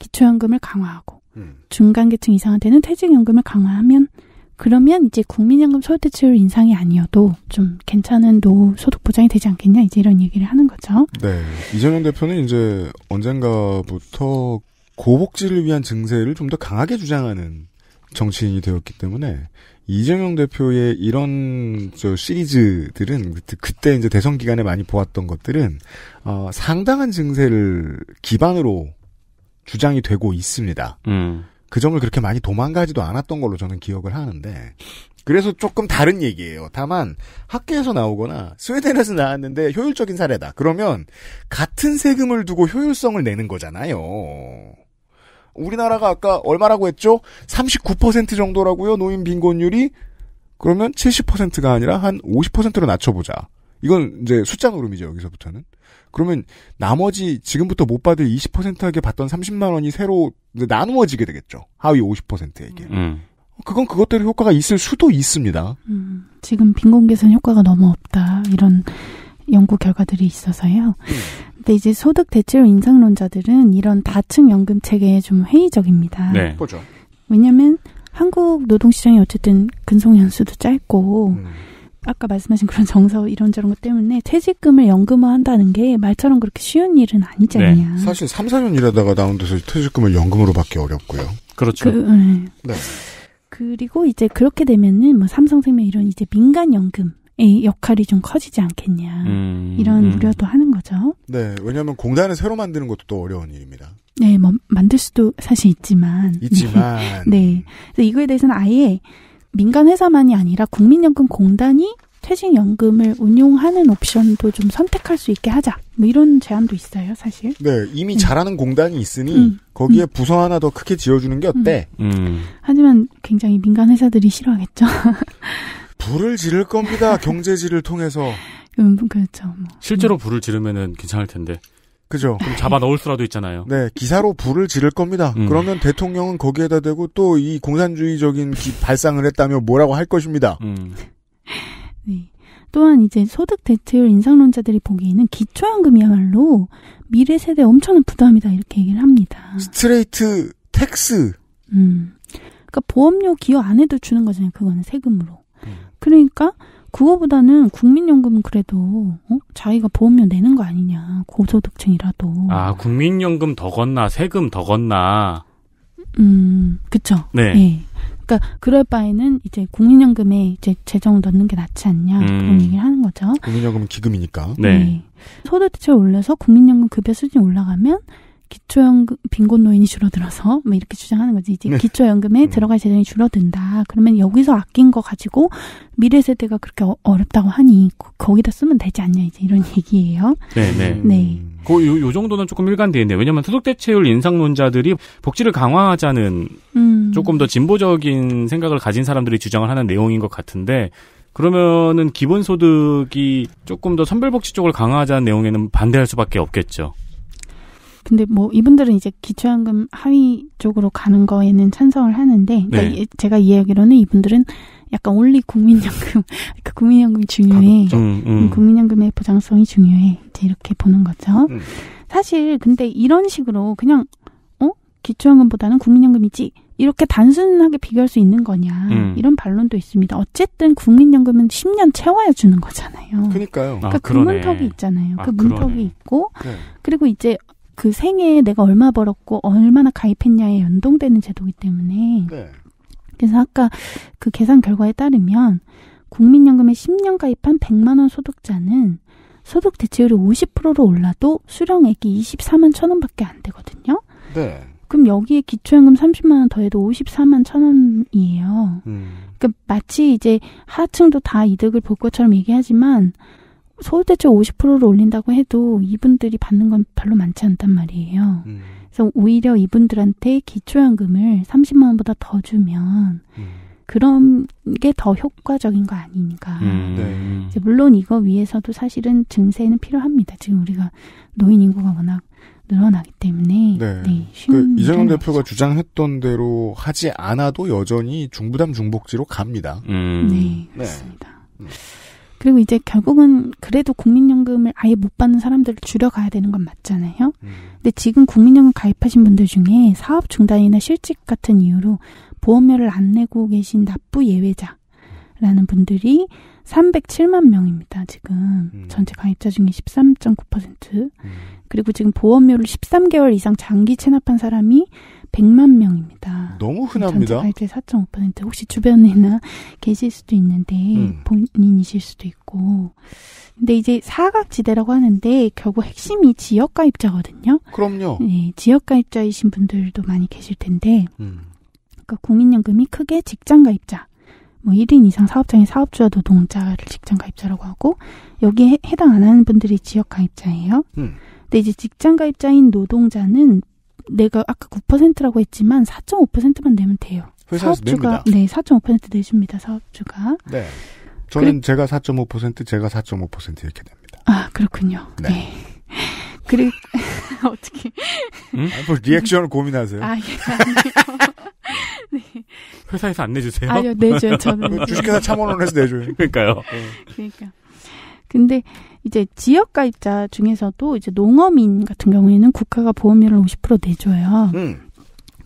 기초연금을 강화하고, 음. 중간계층 이상한테는 퇴직연금을 강화하면 그러면 이제 국민연금 소득대출 인상이 아니어도 좀 괜찮은 노후 소득 보장이 되지 않겠냐 이제 이런 얘기를 하는 거죠. 네. 이재명 대표는 이제 언젠가부터 고복지를 위한 증세를 좀 더 강하게 주장하는 정치인이 되었기 때문에 이재명 대표의 이런 저 시리즈들은 그때, 이제 대선 기간에 많이 보았던 것들은 어, 상당한 증세를 기반으로 주장이 되고 있습니다. 음. 그 점을 그렇게 많이 도망가지도 않았던 걸로 저는 기억을 하는데 그래서 조금 다른 얘기예요. 다만 학계에서 나오거나 스웨덴에서 나왔는데 효율적인 사례다. 그러면 같은 세금을 두고 효율성을 내는 거잖아요. 우리나라가 아까 얼마라고 했죠? 39% 정도라고요. 노인 빈곤율이 그러면 70%가 아니라 한 50%로 낮춰보자. 이건 이제 숫자 노름이죠. 여기서부터는 그러면 나머지 지금부터 못 받을 20%에게 받던 30만 원이 새로 나누어지게 되겠죠. 하위 50%에게. 음. 그건 그것대로 효과가 있을 수도 있습니다. 음, 지금 빈곤 개선 효과가 너무 없다 이런 연구 결과들이 있어서요. 음. 근데 이제 소득 대체율 인상론자들은 이런 다층 연금 체계에 좀 회의적입니다. 네, 보죠. 그렇죠. 왜냐하면 한국 노동 시장이 어쨌든 근속 연수도 짧고. 음. 아까 말씀하신 그런 정서 이런저런 것 때문에 퇴직금을 연금화한다는 게 말처럼 그렇게 쉬운 일은 아니잖아요. 네. 사실 3, 4년 일하다가 나온 데서 퇴직금을 연금으로 받기 어렵고요. 그렇죠. 그, 네. 네. 그리고 이제 그렇게 되면은 뭐 삼성생명 이런 이제 민간연금 의 역할이 좀 커지지 않겠냐 음, 이런 음. 우려도 하는 거죠. 네, 왜냐하면 공단을 새로 만드는 것도 또 어려운 일입니다. 네, 뭐 만들 수도 사실 있지만 있지만 네. 그래서 이거에 대해서는 아예 민간 회사만이 아니라 국민연금공단이 퇴직연금을 운용하는 옵션도 좀 선택할 수 있게 하자. 뭐 이런 제안도 있어요, 사실. 네, 이미 음. 잘하는 공단이 있으니 음. 거기에 음. 부서 하나 더 크게 지어주는 게 어때? 음. 음. 하지만 굉장히 민간 회사들이 싫어하겠죠. 불을 지를 겁니다. 경제지를 통해서. 음, 그렇죠. 뭐. 실제로 불을 지르면은 괜찮을 텐데. 그죠. 그럼 잡아 넣을 수라도 있잖아요. 네, 기사로 불을 지를 겁니다. 음. 그러면 대통령은 거기에다 대고 또 이 공산주의적인 기, 발상을 했다며 뭐라고 할 것입니다. 음. 네. 또한 이제 소득 대체율 인상론자들이 보기에는 기초연금이야말로 미래 세대 엄청난 부담이다 이렇게 얘기를 합니다. 스트레이트 텍스. 음. 그러니까 보험료 기여 안 해도 주는 거잖아요. 그거는 세금으로. 음. 그러니까 그거보다는 국민연금은 그래도 어? 자기가 보험료 내는 거 아니냐 고소득층이라도 아 국민연금 더 걷나 세금 더 걷나 음 그쵸 네 예. 그러니까 그럴 바에는 이제 국민연금에 이제 재정을 넣는 게 낫지 않냐 음. 그런 얘기를 하는 거죠 국민연금은 기금이니까 네. 네 예. 소득세를 올려서 국민연금 급여 수준이 올라가면 기초연금 빈곤 노인이 줄어들어서 뭐 이렇게 주장하는 거지 이제 네. 기초연금에 음. 들어갈 재정이 줄어든다 그러면 여기서 아낀 거 가지고 미래 세대가 그렇게 어, 렵다고 하니 거기다 쓰면 되지 않냐 이제 이런 얘기예요 네네 네. 네. 네. 그, 요, 요 정도는 조금 일관되는데, 왜냐면 하 소득대체율 인상론자들이 복지를 강화하자는 음. 조금 더 진보적인 생각을 가진 사람들이 주장을 하는 내용인 것 같은데, 그러면은 기본소득이 조금 더 선별복지 쪽을 강화하자는 내용에는 반대할 수밖에 없겠죠. 근데 뭐 이분들은 이제 기초연금 하위 쪽으로 가는 거에는 찬성을 하는데 그러니까 네. 제가 이해하기로는 이분들은 약간 올리 국민연금 그 국민연금이 중요해 음, 음. 국민연금의 보장성이 중요해 이제 이렇게 보는 거죠. 음. 사실 근데 이런 식으로 그냥 어 기초연금보다는 국민연금이지 이렇게 단순하게 비교할 수 있는 거냐 음. 이런 반론도 있습니다. 어쨌든 국민연금은 10년 채워야 주는 거잖아요. 그러니까요. 그러니까 아, 그 문턱이 있잖아요. 그 아, 그 문턱이 그러네. 있고 그 그리고 이제 그 생에 내가 얼마 벌었고 얼마나 가입했냐에 연동되는 제도이기 때문에 네. 그래서 아까 그 계산 결과에 따르면 국민연금에 10년 가입한 100만 원 소득자는 소득 대체율이 50%로 올라도 수령액이 24만 천 원밖에 안 되거든요. 네. 그럼 여기에 기초연금 30만 원 더해도 54만 천 원이에요. 음. 그러니까 마치 이제 하층도 다 이득을 볼 것처럼 얘기하지만 서울대 쪽 50%를 올린다고 해도 이분들이 받는 건 별로 많지 않단 말이에요. 음. 그래서 오히려 이분들한테 기초연금을 30만 원보다 더 주면 음. 그런 게 더 효과적인 거 아닌가. 음. 네. 음. 물론 이거 위해서도 사실은 증세는 필요합니다. 지금 우리가 노인 인구가 워낙 늘어나기 때문에 네. 네그 이재명 대표가 하죠. 주장했던 대로 하지 않아도 여전히 중부담 중복지로 갑니다. 음. 네, 네, 그렇습니다. 네. 그리고 이제 결국은 그래도 국민연금을 아예 못 받는 사람들을 줄여가야 되는 건 맞잖아요. 음. 근데 지금 국민연금 가입하신 분들 중에 사업 중단이나 실직 같은 이유로 보험료를 안 내고 계신 납부 예외자라는 분들이 307만 명입니다. 지금 음. 전체 가입자 중에 13.9%. 음. 그리고 지금 보험료를 13개월 이상 장기 체납한 사람이 100만 명입니다. 너무 흔합니다. 전체 4.5% 혹시 주변에나 계실 수도 있는데 음. 본인이실 수도 있고. 근데 이제 사각지대라고 하는데 결국 핵심이 지역가입자거든요. 그럼요. 네, 지역가입자이신 분들도 많이 계실 텐데. 음. 그러니까 국민연금이 크게 직장가입자, 뭐 1인 이상 사업장의 사업주와 노동자를 직장가입자라고 하고 여기에 해당 안 하는 분들이 지역가입자예요. 음. 근데 이제 직장가입자인 노동자는 내가 아까 9%라고 했지만 4.5%만 내면 돼요. 회사에서 사업주가 네, 4.5% 내줍니다. 사업주가. 네. 저는 그리... 제가 4.5% 제가 4.5% 이렇게 됩니다. 아, 그렇군요. 네. 네. 그리고 어떻게 음? 뭐 리액션을 고민하세요. 아, 예. 아니요. 네. 회사에서 안 내주세요? 아니요, 내줘요. 저는 주식회사 참원원에서 내줘요. 그러니까요. 네. 그러니까. 근데 이제 지역 가입자 중에서도 이제 농어민 같은 경우에는 국가가 보험료를 50% 내줘요. 음.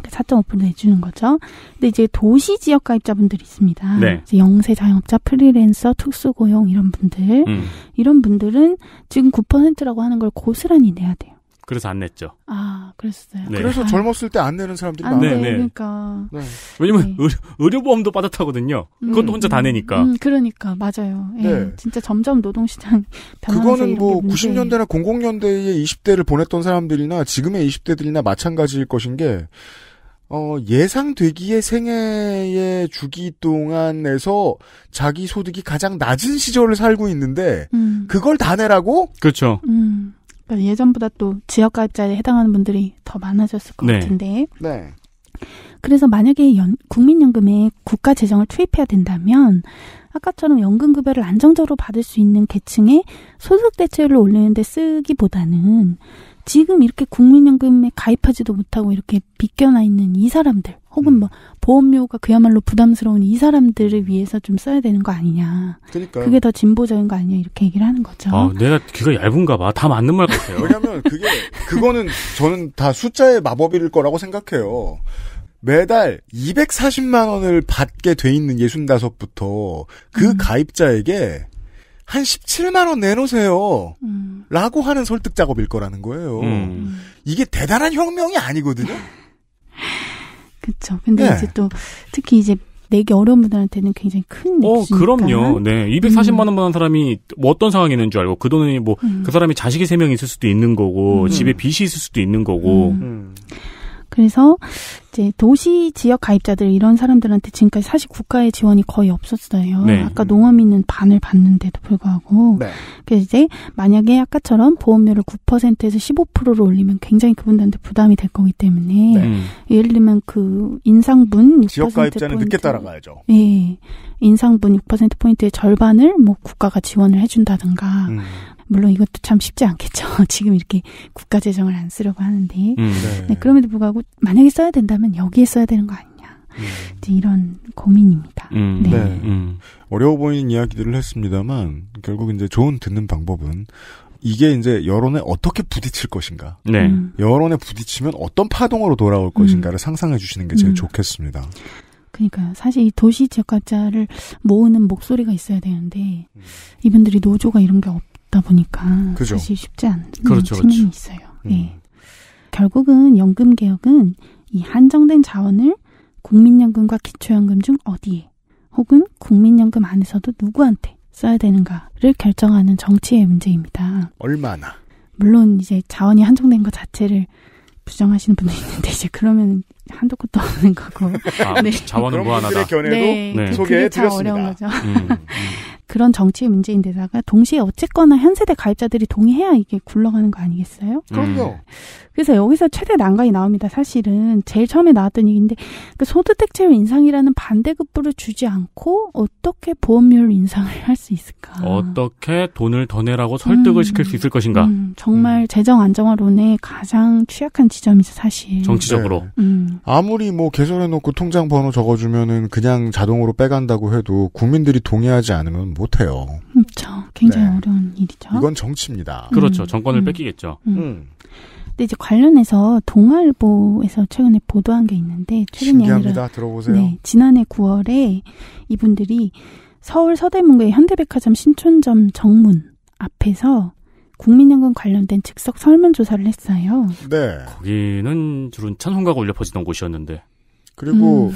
4.5% 그러니까 내주는 거죠. 근데 이제 도시 지역 가입자분들이 있습니다. 네. 이제 영세 자영업자, 프리랜서, 특수고용 이런 분들, 음. 이런 분들은 지금 9%라고 하는 걸 고스란히 내야 돼요. 그래서 안 냈죠. 아, 그랬어요. 네. 그래서 아, 젊었을 때 안 내는 사람들이 아, 많아요. 네, 네, 네, 그러니까. 네. 왜냐면 네. 의료, 보험도 빠졌다거든요 음, 그것도 혼자 음, 다 내니까. 음, 그러니까 맞아요. 예, 네. 진짜 점점 노동시장 그거는 뭐 90년대나 00년대의 20대를 보냈던 사람들이나 지금의 20대들이나 마찬가지일 것인 게 어, 예상되기에 생애의 주기 동안에서 자기 소득이 가장 낮은 시절을 살고 있는데, 음. 그걸 다 내라고? 그렇죠. 음. 그러니까 예전보다 또 지역 가입자에 해당하는 분들이 더 많아졌을 것 네. 같은데. 네. 그래서 만약에 연, 국민연금에 국가 재정을 투입해야 된다면 아까처럼 연금급여를 안정적으로 받을 수 있는 계층에 소득 대체율을 올리는데 쓰기보다는 지금 이렇게 국민연금에 가입하지도 못하고 이렇게 빗겨나 있는 이 사람들 혹은 뭐 보험료가 그야말로 부담스러운 이 사람들을 위해서 좀 써야 되는 거 아니냐. 그러니까 그게 더 진보적인 거 아니냐 이렇게 얘기를 하는 거죠. 아, 내가 귀가 얇은가 봐. 다 맞는 말 같아요. 왜냐하면 그게 그거는 저는 다 숫자의 마법일 거라고 생각해요. 매달 240만 원을 받게 돼 있는 65부터 그 음. 가입자에게 한 17만 원 내놓으세요. 음. 라고 하는 설득 작업일 거라는 거예요. 음. 음. 이게 대단한 혁명이 아니거든요. 그렇죠. 근데 네. 이제 또 특히 이제 내기 어려운 분들한테는 굉장히 큰 액수니까. 어, 그럼요. 네. 240만 원 받은 사람이 뭐 어떤 상황이 있는 줄 알고 그 돈이 뭐그 음. 그 사람이 자식이 세 명 있을 수도 있는 거고 음. 집에 빚이 있을 수도 있는 거고. 음. 음. 그래서 이제 도시 지역 가입자들 이런 사람들한테 지금까지 사실 국가의 지원이 거의 없었어요. 네. 아까 농어민은 반을 받는데도 불구하고. 네. 그래서 이제 만약에 아까처럼 보험료를 9%에서 15%로 올리면 굉장히 그분들한테 부담이 될 거기 때문에 네. 음. 예를 들면 그 인상분 6% 지역 가입자는 포인트, 늦게 따라가야죠. 예. 인상분 6% 포인트의 절반을 뭐 국가가 지원을 해 준다든가 음. 물론 이것도 참 쉽지 않겠죠. 지금 이렇게 국가 재정을 안 쓰려고 하는데. 음, 네. 네, 그럼에도 불구하고 만약에 써야 된다면 나는 여기 에써야 되는 거 아니냐. 음. 이 이런 고민입니다. 음, 네. 네. 음. 음. 어려워 보이는 이야기들을 했습니다만 결국 이제 좋은 듣는 방법은 이게 이제 여론에 어떻게 부딪힐 것인가. 네. 음. 여론에 부딪히면 어떤 파동으로 돌아올 음. 것인가를 상상해 주시는 게 제일 좋겠습니다. 그러니까요. 사실 이 도시 재과자를 모으는 목소리가 있어야 되는데 이분들이 노조가 이런 게 없다 보니까 그죠. 사실 쉽지 않은 그렇죠, 그렇죠. 측면이 그렇죠. 있어요. 네. 결국은 연금 개혁은 이 한정된 자원을 국민연금과 기초연금 중 어디에 혹은 국민연금 안에서도 누구한테 써야 되는가를 결정하는 정치의 문제입니다. 얼마나? 물론 이제 자원이 한정된 것 자체를 부정하시는 분도 있는데 이제 그러면 한도 끝도 없는 거고. 아, 네. 자원은 무한하다. 네, 네. 소개해 드렸습니다. 어려운 거죠. 음, 음. 그런 정치 문재인 대사가 동시에 어쨌거나 현세대 가입자들이 동의해야 이게 굴러가는 거 아니겠어요? 그럼요. 음. 그래서 여기서 최대 난관이 나옵니다. 사실은 제일 처음에 나왔던 얘기인데 그 소득대체율 인상이라는 반대급부를 주지 않고 어떻게 보험료 인상을 할 수 있을까? 어떻게 돈을 더 내라고 설득을 음. 시킬 수 있을 것인가? 음. 정말 음. 재정 안정화론의 가장 취약한 지점이죠, 사실. 정치적으로. 네. 음. 아무리 뭐 개설해놓고 통장 번호 적어주면은 그냥 자동으로 빼간다고 해도 국민들이 동의하지 않으면 뭐 못해요. 그렇죠. 굉장히 네. 어려운 일이죠. 이건 정치입니다. 음. 그렇죠. 정권을 음. 뺏기겠죠. 음. 음. 근데 이제 관련해서 동아일보에서 최근에 보도한 게 있는데 최근에 신기합니다. 아니라 들어보세요. 네, 지난해 9월에 이분들이 서울 서대문구의 현대백화점 신촌점 정문 앞에서 국민연금 관련된 즉석 설문조사를 했어요. 네. 거기는 주로 찬송가가 울려 퍼지던 곳이었는데. 그리고 음.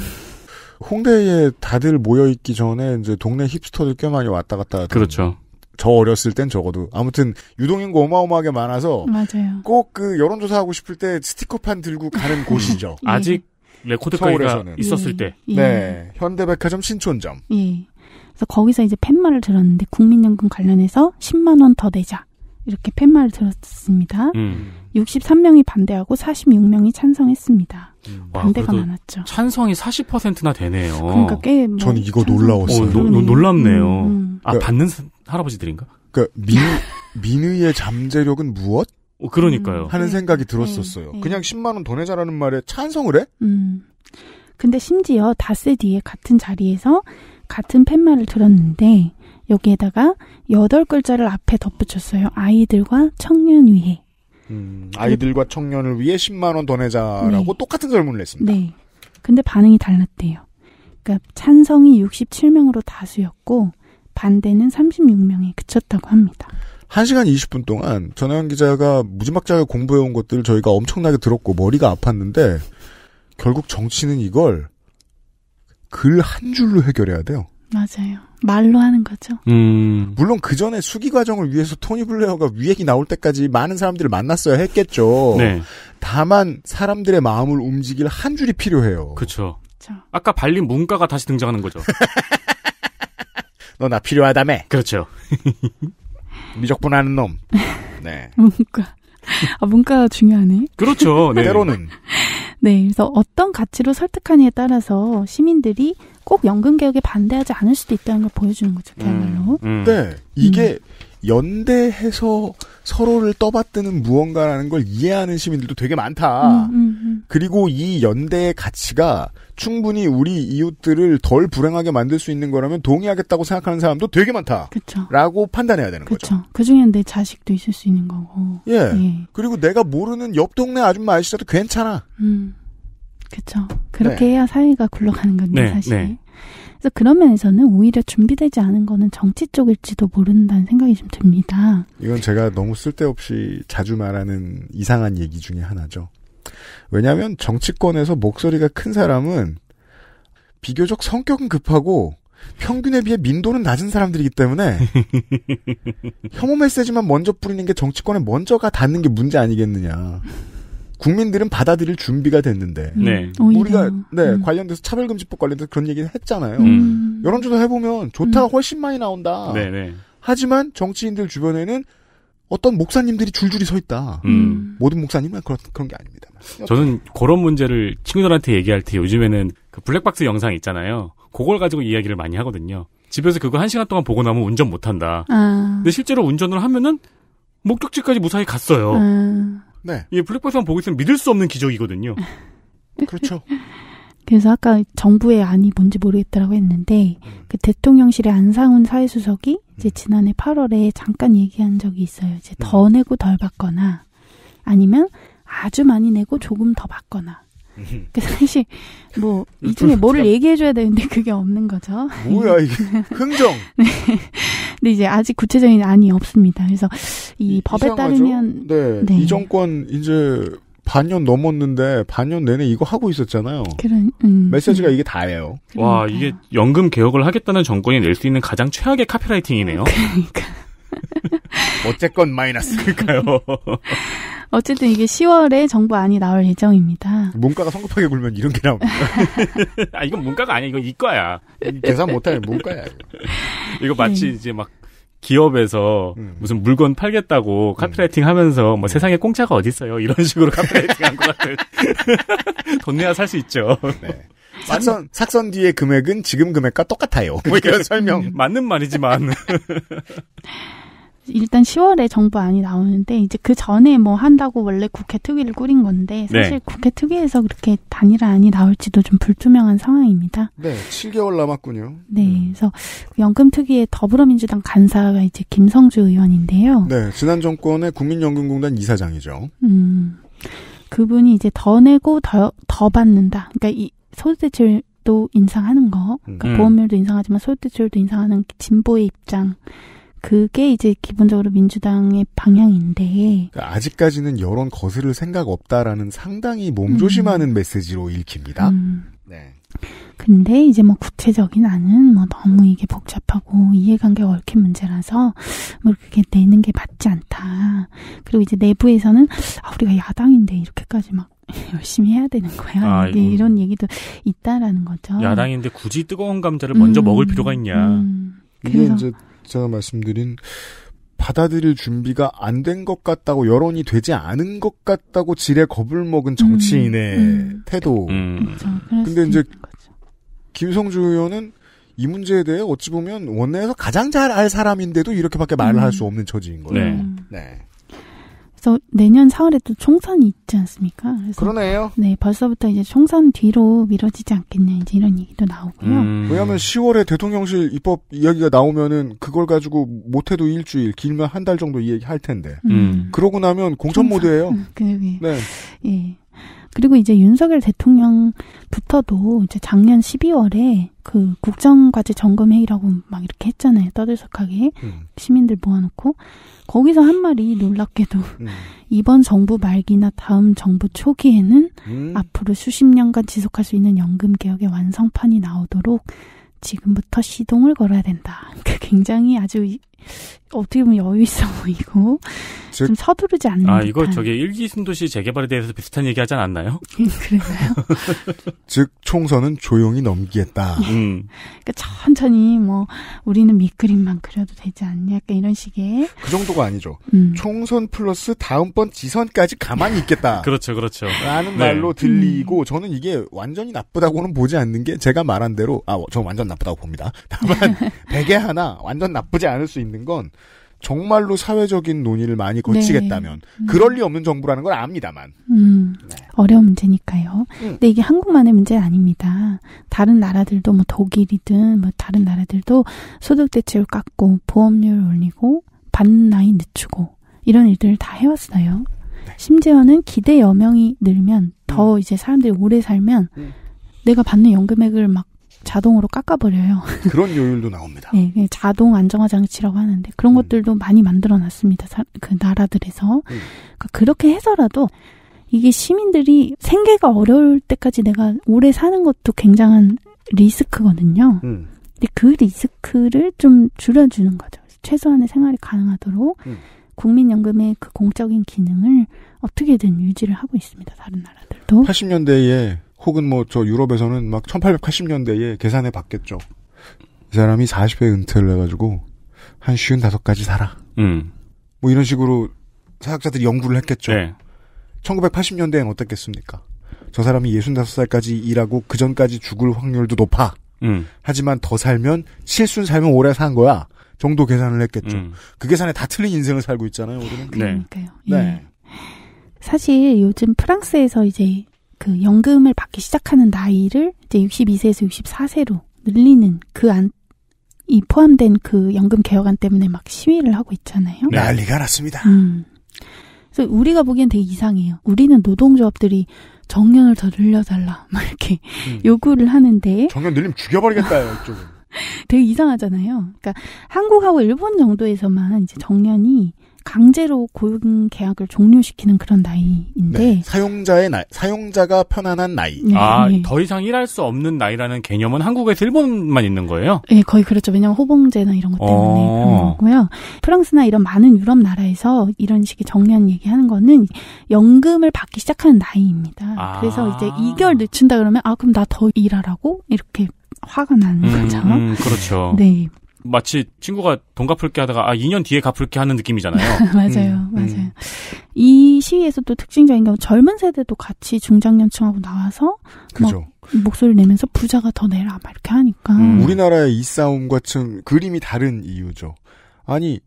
홍대에 다들 모여 있기 전에 이제 동네 힙스터들 꽤 많이 왔다 갔다. 그렇죠. 저 어렸을 땐 적어도 아무튼 유동인구 어마어마하게 많아서 맞아요. 꼭 그 여론조사 하고 싶을 때 스티커판 들고 가는 곳이죠. 예. 아직 레코드가에서 있었을 예. 때. 예. 네, 예. 현대백화점 신촌점. 예. 그래서 거기서 이제 팻말을 들었는데 국민연금 관련해서 10만 원 더 내자 이렇게 팻말을 들었습니다. 음. 63명이 반대하고 46명이 찬성했습니다. 와, 음. 반대가 아, 많았죠. 찬성이 40%나 되네요. 그러니까 꽤. 뭐전 이거 찬성... 놀라웠어요. 어, 노, 노, 놀랍네요. 음, 음. 아 그러니까, 받는 할아버지들인가? 그러니까 민의의 잠재력은 무엇? 어, 그러니까요. 하는 네. 생각이 네. 들었었어요. 네. 그냥 10만 원더 내자라는 말에 찬성을 해? 음. 근데 심지어 다스 뒤에 같은 자리에서 같은 팻말을 들었는데 여기에다가 여덟 글자를 앞에 덧붙였어요. 아이들과 청년 위해. 음. 아이들과 청년을 위해 10만 원 더 내자라고 네. 똑같은 설문을 냈습니다. 네. 근데 반응이 달랐대요. 그러니까 찬성이 67명으로 다수였고 반대는 36명에 그쳤다고 합니다. 1시간 20분 동안 전화연 기자가 무지막지하게 공부해온 것들을 저희가 엄청나게 들었고 머리가 아팠는데 결국 정치는 이걸 글 한 줄로 해결해야 돼요. 맞아요. 말로 하는 거죠. 음. 물론 그 전에 수기 과정을 위해서 토니 블레어가 위액이 나올 때까지 많은 사람들을 만났어야 했겠죠. 네. 다만 사람들의 마음을 움직일 한 줄이 필요해요. 그렇죠. 아까 발린 문가가 다시 등장하는 거죠. 너 나필요하다매 그렇죠. 미적분하는 놈. 네. 문과. 아, 문가 중요하네. 그렇죠. 네. 때로는. 네, 그래서 어떤 가치로 설득하느에 따라서 시민들이 꼭 연금 개혁에 반대하지 않을 수도 있다는 걸 보여주는 거죠, 그야말로. 음, 음. 음. 네. 이게 연대해서 서로를 떠받드는 무언가라는 걸 이해하는 시민들도 되게 많다. 음, 음, 음. 그리고 이 연대의 가치가 충분히 우리 이웃들을 덜 불행하게 만들 수 있는 거라면 동의하겠다고 생각하는 사람도 되게 많다. 그쵸. 라고 판단해야 되는 그쵸. 거죠. 그 중에 내 자식도 있을 수 있는 거고. 예. 예. 그리고 내가 모르는 옆 동네 아줌마 아저씨라도 괜찮아. 음. 그렇죠. 그렇게 네. 해야 사회가 굴러가는 건데 네, 사실. 네. 그래서 그런 면에서는 오히려 준비되지 않은 거는 정치 쪽일지도 모른다는 생각이 좀 듭니다. 이건 제가 너무 쓸데없이 자주 말하는 이상한 얘기 중에 하나죠. 왜냐하면 정치권에서 목소리가 큰 사람은 비교적 성격은 급하고 평균에 비해 민도는 낮은 사람들이기 때문에 혐오 메시지만 먼저 뿌리는 게 정치권에 먼저가 닿는 게 문제 아니겠느냐. 국민들은 받아들일 준비가 됐는데 음. 네. 우리가 네 음. 관련돼서 차별금지법 관련돼서 그런 얘기를 했잖아요. 음. 여론조사 해보면 좋다 음. 훨씬 많이 나온다. 네, 네. 하지만 정치인들 주변에는 어떤 목사님들이 줄줄이 서 있다. 음. 모든 목사님은 그런 그런 게 아닙니다. 저는 그런 문제를 친구들한테 얘기할 때 요즘에는 그 블랙박스 영상 있잖아요. 그걸 가지고 이야기를 많이 하거든요. 집에서 그거 한 시간 동안 보고 나면 운전 못 한다. 아. 근데 실제로 운전을 하면은 목적지까지 무사히 갔어요. 음. 네. 이 블랙박스만 보고 있으면 믿을 수 없는 기적이거든요. 그렇죠. 그래서 아까 정부의 안이 뭔지 모르겠다라고 했는데 음. 그 대통령실의 안상훈 사회수석이 음. 이제 지난해 8월에 잠깐 얘기한 적이 있어요. 이제 더 음. 내고 덜 받거나 아니면 아주 많이 내고 조금 더 받거나 음. 그 사실 뭐이 음. 중에 뭐를 음. 얘기해줘야 되는데 그게 없는 거죠. 뭐야 이게 네. 흥정. 네. 근데 이제 아직 구체적인 안이 없습니다. 그래서 이, 법에 이상하죠? 따르면 네, 네. 이 정권 이제 반년 넘었는데 반년 내내 이거 하고 있었잖아요. 그런 음, 메시지가 음. 이게 다예요. 그러니까요. 와 이게 연금 개혁을 하겠다는 정권이 낼 수 있는 가장 최악의 카피라이팅이네요. 그러니까. 어쨌건 마이너스니까요. 어쨌든 이게 10월에 정부안이 나올 예정입니다. 문과가 성급하게 굴면 이런 게 나옵니다. 아, 이건 문과가 아니야. 이건 이과야. 계산 못하는 문과야. 이거, 이거 마치 네. 이제 막 기업에서 음. 무슨 물건 팔겠다고 음. 카피라이팅 하면서 뭐 네. 세상에 공짜가 어딨어요. 이런 식으로 카피라이팅 한 것 같은. 돈 내야 살 수 있죠. 네. 삭선, 삭선 뒤의 금액은 지금 금액과 똑같아요. 뭐 이런 그러니까 설명. 음, 맞는 말이지만. 일단 10월에 정부안이 나오는데 이제 그 전에 뭐 한다고 원래 국회 특위를 꾸린 건데 네. 사실 네. 국회 특위에서 그렇게 단일화안이 나올지도 좀 불투명한 상황입니다. 네, 7개월 남았군요. 네, 음. 그래서 연금 특위의 더불어민주당 간사가 이제 김성주 의원인데요. 네, 지난 정권의 국민연금공단 이사장이죠. 음, 그분이 이제 더 내고 더더 더 받는다. 그러니까 이 소득대출 도 인상하는 거, 그러니까 음. 보험료도 인상하지만 소득대출도 인상하는 진보의 입장. 그게 이제 기본적으로 민주당의 방향인데 그러니까 아직까지는 여론 거스를 생각 없다라는 상당히 몸조심하는 음. 메시지로 읽힙니다. 음. 네. 근데 이제 뭐 구체적인 안은 뭐 너무 이게 복잡하고 이해관계가 얽힌 문제라서 뭐 그렇게 내는 게 맞지 않다. 그리고 이제 내부에서는 아 우리가 야당인데 이렇게까지 막 열심히 해야 되는 거야. 아, 이게 이런 얘기도 있다라는 거죠. 야당인데 굳이 뜨거운 감자를 먼저 음, 먹을 필요가 있냐. 음. 이게 그래서, 이제 제가 말씀드린 받아들일 준비가 안 된 것 같다고 여론이 되지 않은 것 같다고 지레 겁을 먹은 정치인의 음, 음. 태도. 음. 그렇죠. 근데 이제 김성주 의원은 이 문제에 대해 어찌 보면 원내에서 가장 잘 알 사람인데도 이렇게밖에 말을 할수 음. 없는 처지인 거예요. 네. 음. 네. 그래서 내년 4월에 또 총선이 있지 않습니까? 그러네요. 네, 벌써부터 이제 총선 뒤로 미뤄지지 않겠냐 이제 이런 얘기도 나오고요. 음. 왜냐하면 10월에 대통령실 입법 이야기가 나오면은 그걸 가지고 못해도 일주일, 길면 한 달 정도 이야기 할 텐데. 음. 음. 그러고 나면 공천 모드예요. 음, 그게 네. 예. 그리고 이제 윤석열 대통령부터도 이제 작년 12월에 그 국정과제 점검회의라고 막 이렇게 했잖아요. 떠들썩하게 음. 시민들 모아놓고 거기서 한 말이 놀랍게도 음. 이번 정부 말기나 다음 정부 초기에는 음. 앞으로 수십 년간 지속할 수 있는 연금 개혁의 완성판이 나오도록 지금부터 시동을 걸어야 된다. 그 굉장히 아주 어떻게 보면 여유 있어 보이고 즉, 좀 서두르지 않는 아 이거 저기 일기 순도시 재개발에 대해서 비슷한 얘기 하지 않았나요? 예, 그랬나요? 즉 총선은 조용히 넘기겠다. 음. 그니까 천천히 뭐 우리는 밑그림만 그려도 되지 않냐 약간 이런 식의 그 정도가 아니죠. 음. 총선 플러스 다음번 지선까지 가만히 있겠다. 그렇죠, 그렇죠. 라는 네. 말로 들리고 음. 저는 이게 완전히 나쁘다고는 보지 않는 게 제가 말한 대로 아저 완전 나쁘다고 봅니다. 다만 베개 하나 완전 나쁘지 않을 수 있는. 있는 건 정말로 사회적인 논의를 많이 거치겠다면 네. 음. 그럴 리 없는 정부라는 걸 압니다만. 음, 네. 어려운 문제니까요. 음. 근데 이게 한국만의 문제 아닙니다. 다른 나라들도 뭐 독일이든 뭐 다른 나라들도 소득 대출을 깎고 보험료를 올리고 받는 나이 늦추고 이런 일들을 다 해왔어요. 네. 심지어는 기대 여명이 늘면 더 음. 이제 사람들이 오래 살면 음. 내가 받는 연금액을 막 자동으로 깎아버려요. 그런 요율도 나옵니다. 네, 자동 안정화 장치라고 하는데 그런 음. 것들도 많이 만들어놨습니다. 그 나라들에서 음. 그러니까 그렇게 해서라도 이게 시민들이 생계가 어려울 때까지 내가 오래 사는 것도 굉장한 리스크거든요. 음. 근데 그 리스크를 좀 줄여주는 거죠. 최소한의 생활이 가능하도록 음. 국민연금의 그 공적인 기능을 어떻게든 유지를 하고 있습니다. 다른 나라들도. 80년대에 혹은 뭐 저 유럽에서는 막 1880년대에 계산해 봤겠죠. 이 사람이 40에 은퇴를 해가지고 한 쉬운 다섯 가지 살아. 음. 뭐 이런 식으로 사학자들이 연구를 했겠죠. 네. 1980년대엔 어땠겠습니까? 저 사람이 65살까지 일하고 그 전까지 죽을 확률도 높아. 음. 하지만 더 살면 7순 살면 오래 산 거야. 정도 계산을 했겠죠. 음. 그 계산에 다 틀린 인생을 살고 있잖아요. 우리는. 네. 그러니까요. 네. 예. 사실 요즘 프랑스에서 이제 그 연금을 받기 시작하는 나이를 이제 62세에서 64세로 늘리는 그 안, 이 포함된 그 연금 개혁안 때문에 막 시위를 하고 있잖아요. 네. 난리가 났습니다. 음. 그래서 우리가 보기엔 되게 이상해요. 우리는 노동조합들이 정년을 더 늘려달라 막 이렇게 음. 요구를 하는데 정년 늘리면 죽여버리겠다 이쪽은. 되게 이상하잖아요. 그러니까 한국하고 일본 정도에서만 이제 정년이 강제로 고용 계약을 종료시키는 그런 나이인데 네, 사용자의 나이, 사용자가 편안한 나이. 네, 아더 네. 이상 일할 수 없는 나이라는 개념은 한국에서 일본만 있는 거예요? 네, 거의 그렇죠. 왜냐하면 호봉제나 이런 것 때문에 어... 그런 거고요. 프랑스나 이런 많은 유럽 나라에서 이런 식의 정리한 얘기하는 거는 연금을 받기 시작하는 나이입니다. 아... 그래서 이제 이개 늦춘다 그러면 아 그럼 나 더 일하라고 이렇게 화가 나는 음, 거죠. 음, 그렇죠. 네. 마치 친구가 돈 갚을게 하다가 아 2년 뒤에 갚을게 하는 느낌이잖아요. 맞아요, 음, 음. 맞아요. 이 시위에서 또 특징적인 건 젊은 세대도 같이 중장년층하고 나와서 그죠. 목소리를 내면서 부자가 더 내라 막 이렇게 하니까 음. 우리나라의 이 싸움과 좀 그림이 다른 이유죠. 아니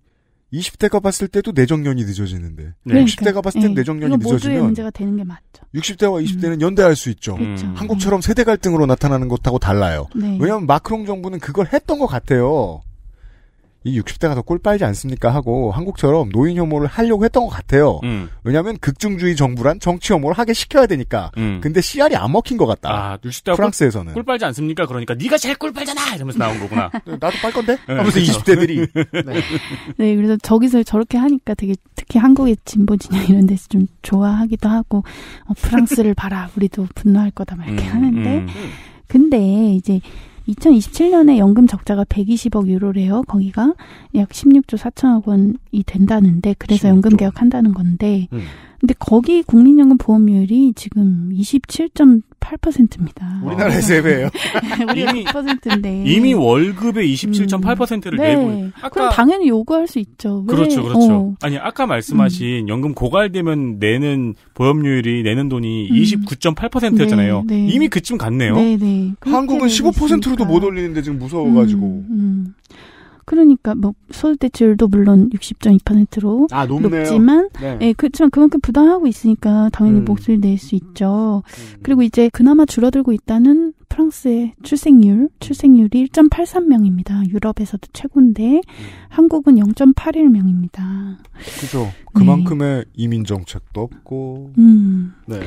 20대가 봤을 때도 내정년이 늦어지는데 네. 60대가 봤을 땐 네. 내정년이 늦어지면 문제가 되는 게 맞죠. 60대와 20대는 음. 연대할 수 있죠. 그렇죠. 한국처럼 세대 갈등으로 나타나는 것하고 달라요. 네. 왜냐하면 마크롱 정부는 그걸 했던 것 같아요. 이 60대가 더꿀 빨지 않습니까 하고 한국처럼 노인 혐오를 하려고 했던 것 같아요. 음. 왜냐하면 극중주의 정부란 정치 혐오를 하게 시켜야 되니까. 음. 근데 씨알이 안 먹힌 것 같다. 아, 6 0대 프랑스에서는 꿀 빨지 않습니까? 그러니까 네가 제일 꿀 빨잖아 이러면서 나온 거구나. 네, 나도 빨 건데. 하면서 네, 20대들이. 그렇죠. 네. 네. 그래서 저기서 저렇게 하니까 되게 특히 한국의 진보 진영 이런 데서 좀 좋아하기도 하고 어, 프랑스를 봐라 우리도 분노할 거다 막 이렇게 음, 하는데 음, 음. 근데 이제 2027년에 연금 적자가 120억 유로래요. 거기가 약 16조 4천억 원이 된다는데 그래서 16조. 연금 개혁한다는 건데 음. 근데 거기 국민연금 보험료율이 지금 27.8%입니다. 우리나라에서 배예요 우리 1%인데 이미 월급의 27.8%를 음. 네. 내고 아까... 그럼 당연히 요구할 수 있죠. 왜? 그렇죠, 그렇죠. 어. 아니 아까 말씀하신 음. 연금 고갈되면 내는 보험료율이 내는 돈이 음. 29.8%였잖아요. 네, 네. 이미 그쯤 갔네요. 네, 네. 한국은 15%로도 있으니까. 못 올리는데 지금 무서워가지고. 음, 음. 그러니까 뭐 소득대출도 물론 60.2%로 아, 높지만 네. 예, 그렇지만 그만큼 부담하고 있으니까 당연히 음. 목소리를 낼 수 있죠. 음. 그리고 이제 그나마 줄어들고 있다는 프랑스의 출생률, 출생률이 1.83명입니다. 유럽에서도 최고인데 음. 한국은 0.81명입니다. 그죠. 네. 그만큼의 네. 이민 정책도 없고. 음. 네.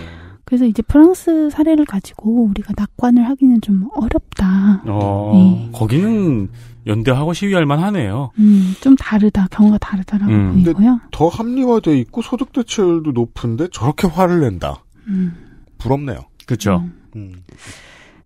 그래서 이제 프랑스 사례를 가지고 우리가 낙관을 하기는 좀 어렵다. 어, 네. 거기는 연대하고 시위할 만하네요. 음, 좀 다르다. 경우가 다르다라고 음. 보이고요. 더 합리화돼 있고 소득 대체율도 높은데 저렇게 화를 낸다. 음. 부럽네요. 그렇죠. 음.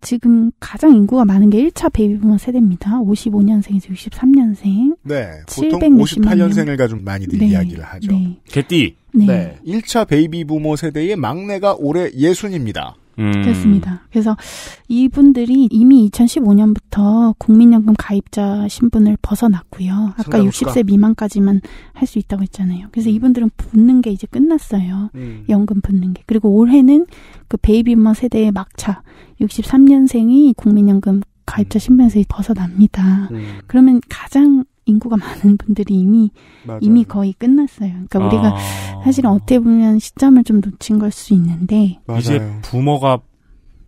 지금 가장 인구가 많은 게 1차 베이비부머 세대입니다. 55년생에서 63년생. 네. 보통 58년생을 가지고 많이들 네, 이야기를 하죠. 네. 개띠. 네. 네. 1차 베이비부머 세대의 막내가 올해 예순입니다. 음. 그렇습니다. 그래서 이분들이 이미 2015년부터 국민연금 가입자 신분을 벗어났고요. 아까 60세 미만까지만 할 수 있다고 했잖아요. 그래서 음. 이분들은 붙는 게 이제 끝났어요. 음. 연금 붙는 게. 그리고 올해는 그 베이비머 세대의 막차 63년생이 국민연금 가입자 음. 신분에서 벗어납니다. 음. 그러면 가장 인구가 많은 분들이 이미 맞아요. 이미 거의 끝났어요. 그러니까 아. 우리가 사실은 어떻게 보면 시점을 좀 놓친 걸 수 있는데 맞아요. 이제 부모가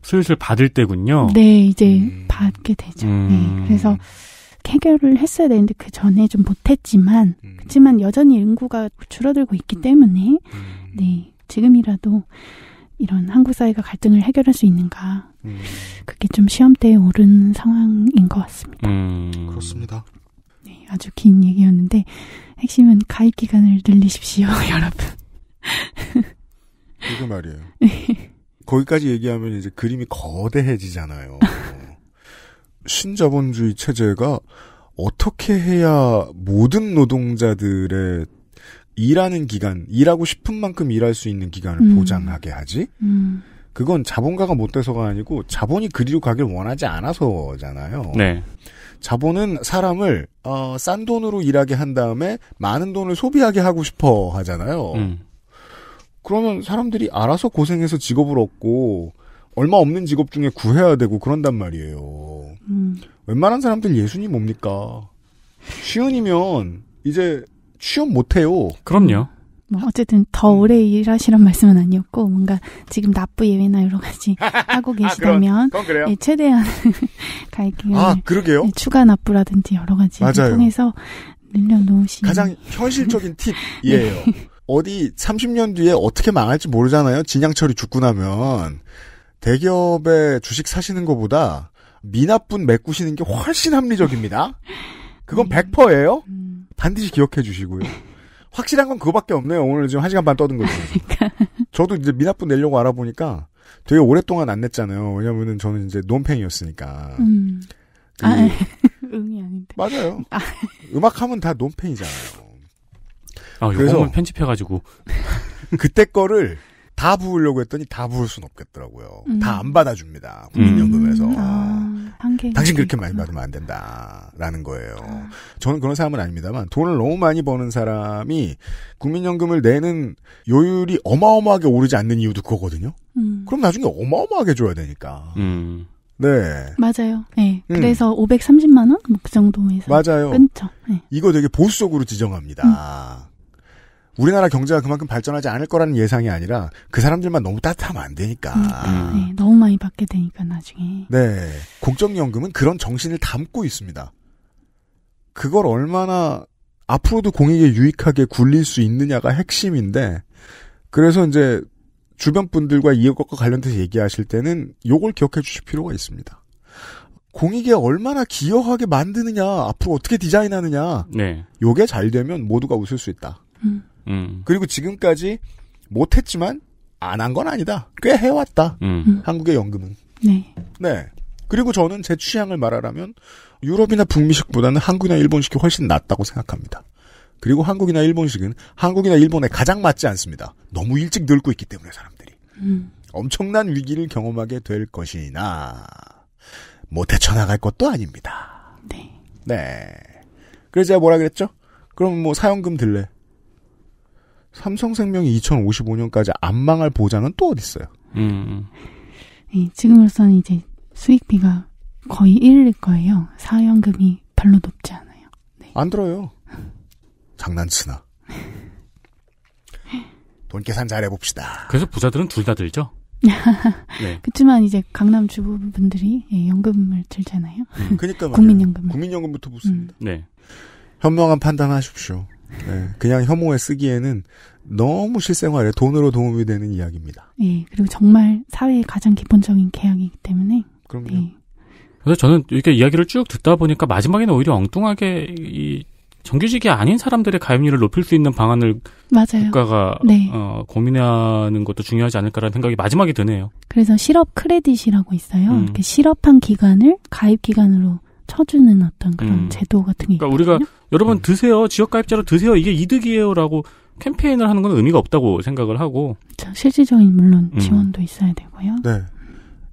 슬슬 받을 때군요. 네, 이제 음. 받게 되죠. 음. 네, 그래서 해결을 했어야 되는데 그 전에 좀 못했지만 음. 그렇지만 여전히 인구가 줄어들고 있기 때문에 음. 네 지금이라도 이런 한국 사회가 갈등을 해결할 수 있는가 음. 그게 좀 시험대에 오른 상황인 것 같습니다. 음. 그렇습니다. 아주 긴 얘기였는데 핵심은 가입 기간을 늘리십시오, 여러분. 이거 말이에요. 네. 거기까지 얘기하면 이제 그림이 거대해지잖아요. 신자본주의 체제가 어떻게 해야 모든 노동자들의 일하는 기간, 일하고 싶은 만큼 일할 수 있는 기간을 음. 보장하게 하지? 음. 그건 자본가가 못 돼서가 아니고 자본이 그리로 가길 원하지 않아서잖아요. 네. 자본은 사람을 어, 싼 돈으로 일하게 한 다음에 많은 돈을 소비하게 하고 싶어 하잖아요. 음. 그러면 사람들이 알아서 고생해서 직업을 얻고 얼마 없는 직업 중에 구해야 되고 그런단 말이에요. 음. 웬만한 사람들 예순이 뭡니까? 쉬운이면 이제 취업 못해요. 그럼요. 뭐 어쨌든 더 음. 오래 일하시란 말씀은 아니었고 뭔가 지금 납부 예외나 여러 가지 아, 하고 계시다면 아, 그런, 예, 최대한 갈액을 아, 그러게요? 예, 추가 납부라든지 여러 가지 통해서 늘려놓으시는 가장 현실적인 네. 팁이에요. 네. 어디 30년 뒤에 어떻게 망할지 모르잖아요. 진양철이 죽고 나면 대기업에 주식 사시는 것보다 미납분 메꾸시는 게 훨씬 합리적입니다. 그건 네. 100%예요. 음. 반드시 기억해 주시고요. 확실한 건 그거밖에 없네요. 오늘 지금 1시간 반 떠든 거죠. 그러니까. 저도 이제 미납분 내려고 알아보니까 되게 오랫동안 안 냈잖아요. 왜냐면은 저는 이제 논팽이였으니까. 음. 그... 아, 응이 아닌데. 맞아요. 아. 음악하면 다 논팽이잖아요. 아, 그래서 편집해가지고. 그때 거를 다 부으려고 했더니 다 부을 순 없겠더라고요. 음. 다안 받아줍니다. 음. 국민연금에서. 음. 아. 당신 그렇게 많이 받으면 안 된다라는 거예요. 저는 그런 사람은 아닙니다만 돈을 너무 많이 버는 사람이 국민연금을 내는 요율이 어마어마하게 오르지 않는 이유도 그거거든요. 음. 그럼 나중에 어마어마하게 줘야 되니까. 음. 네. 맞아요. 네. 음. 그래서 530만 원? 뭐그 정도에서. 맞아요. 끊죠. 네. 이거 되게 보수적으로 지정합니다. 음. 우리나라 경제가 그만큼 발전하지 않을 거라는 예상이 아니라 그 사람들만 너무 따뜻하면 안 되니까. 그 네, 너무 많이 받게 되니까 나중에. 네. 공적연금은 그런 정신을 담고 있습니다. 그걸 얼마나 앞으로도 공익에 유익하게 굴릴 수 있느냐가 핵심인데 그래서 이제 주변 분들과 이것과 관련돼서 얘기하실 때는 요걸 기억해 주실 필요가 있습니다. 공익에 얼마나 기여하게 만드느냐, 앞으로 어떻게 디자인하느냐. 네. 요게 잘 되면 모두가 웃을 수 있다. 음. 음. 그리고 지금까지 못했지만 안 한 건 아니다. 꽤 해왔다. 음. 한국의 연금은. 네. 네. 그리고 저는 제 취향을 말하라면 유럽이나 북미식보다는 한국이나 일본식이 훨씬 낫다고 생각합니다. 그리고 한국이나 일본식은 한국이나 일본에 가장 맞지 않습니다. 너무 일찍 늙고 있기 때문에 사람들이. 음. 엄청난 위기를 경험하게 될 것이나 못 헤쳐나갈 것도 아닙니다. 네. 네. 그래서 제가 뭐라 그랬죠? 그럼 뭐사용금 들래. 삼성생명이 2055년까지 안 망할 보장은 또 어디 있어요? 음. 네, 지금으로서는 이제 수익비가 거의 1일 거예요. 사연금이 별로 높지 않아요. 네. 안 들어요. 장난치나. 돈 계산 잘 해봅시다. 그래서 부자들은 둘 다 들죠? 네. 그렇지만 이제 강남 주부분들이 예, 연금을 들잖아요. 음, 그러니까 국민연금 국민연금부터 붙습니다. 음. 네. 현명한 판단하십시오. 네, 그냥 혐오에 쓰기에는 너무 실생활에 돈으로 도움이 되는 이야기입니다. 네, 그리고 정말 사회의 가장 기본적인 계약이기 때문에. 그럼요. 네. 그래서 저는 이렇게 이야기를 쭉 듣다 보니까 마지막에는 오히려 엉뚱하게 이 정규직이 아닌 사람들의 가입률을 높일 수 있는 방안을 맞아요. 국가가 네. 어, 고민하는 것도 중요하지 않을까라는 생각이 마지막에 드네요. 그래서 실업 크레딧이라고 있어요. 음. 실업한 기간을 가입 기간으로 쳐주는 어떤 그런 음. 제도 같은 게 그러니까 우리가 여러분 음. 드세요 지역가입자로 드세요 이게 이득이에요라고 캠페인을 하는 건 의미가 없다고 생각을 하고 그렇죠. 실질적인 물론 음. 지원도 있어야 되고요. 네.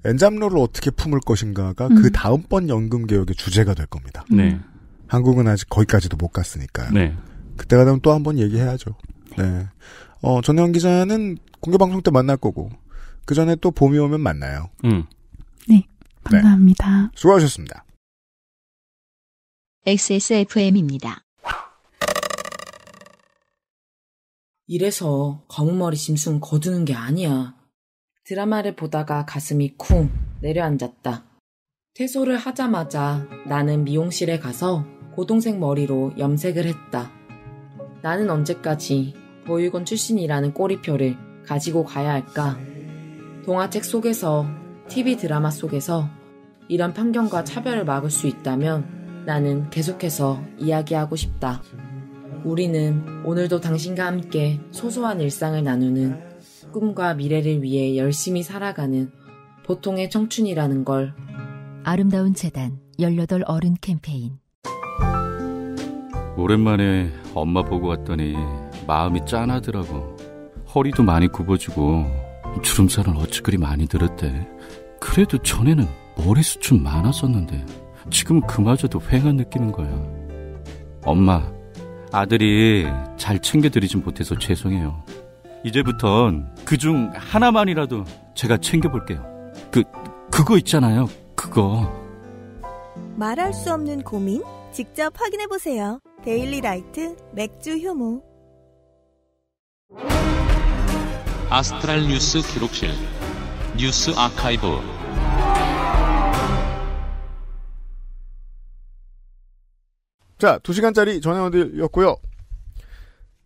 엔잡로를 어떻게 품을 것인가가 그 음. 그 다음번 연금 개혁의 주제가 될 겁니다. 네. 음. 한국은 아직 거기까지도 못 갔으니까요. 네. 그때가 되면 또 한 번 얘기해야죠. 네. 네. 어, 전혜원 기자는 공개 방송 때 만날 거고 그 전에 또 봄이 오면 만나요. 음. 네. 감사합니다. 네. 수고하셨습니다. XSFM입니다. 이래서 검은머리 짐승 거두는 게 아니야. 드라마를 보다가 가슴이 쿵 내려앉았다. 퇴소를 하자마자 나는 미용실에 가서 고동색 머리로 염색을 했다. 나는 언제까지 보육원 출신이라는 꼬리표를 가지고 가야 할까? 동화책 속에서, TV 드라마 속에서 이런 편견과 차별을 막을 수 있다면 나는 계속해서 이야기하고 싶다. 우리는 오늘도 당신과 함께 소소한 일상을 나누는 꿈과 미래를 위해 열심히 살아가는 보통의 청춘이라는 걸 아름다운 재단 18 어른 캠페인 오랜만에 엄마 보고 왔더니 마음이 짠하더라고. 허리도 많이 굽어지고 주름살은 어찌 그리 많이 들었대. 그래도 전에는 머리숱은 많았었는데 지금 은 그마저도 휑한 느낌인 거야. 엄마, 아들이 잘 챙겨드리지 못해서 죄송해요. 이제부턴 그 중 하나만이라도 제가 챙겨볼게요. 그, 그거 있잖아요. 그거. 말할 수 없는 고민? 직접 확인해보세요. 데일리 라이트 맥주 효모. 아스트랄 뉴스 기록실. 뉴스 아카이브. 자, 2시간짜리 전해원들이었고요.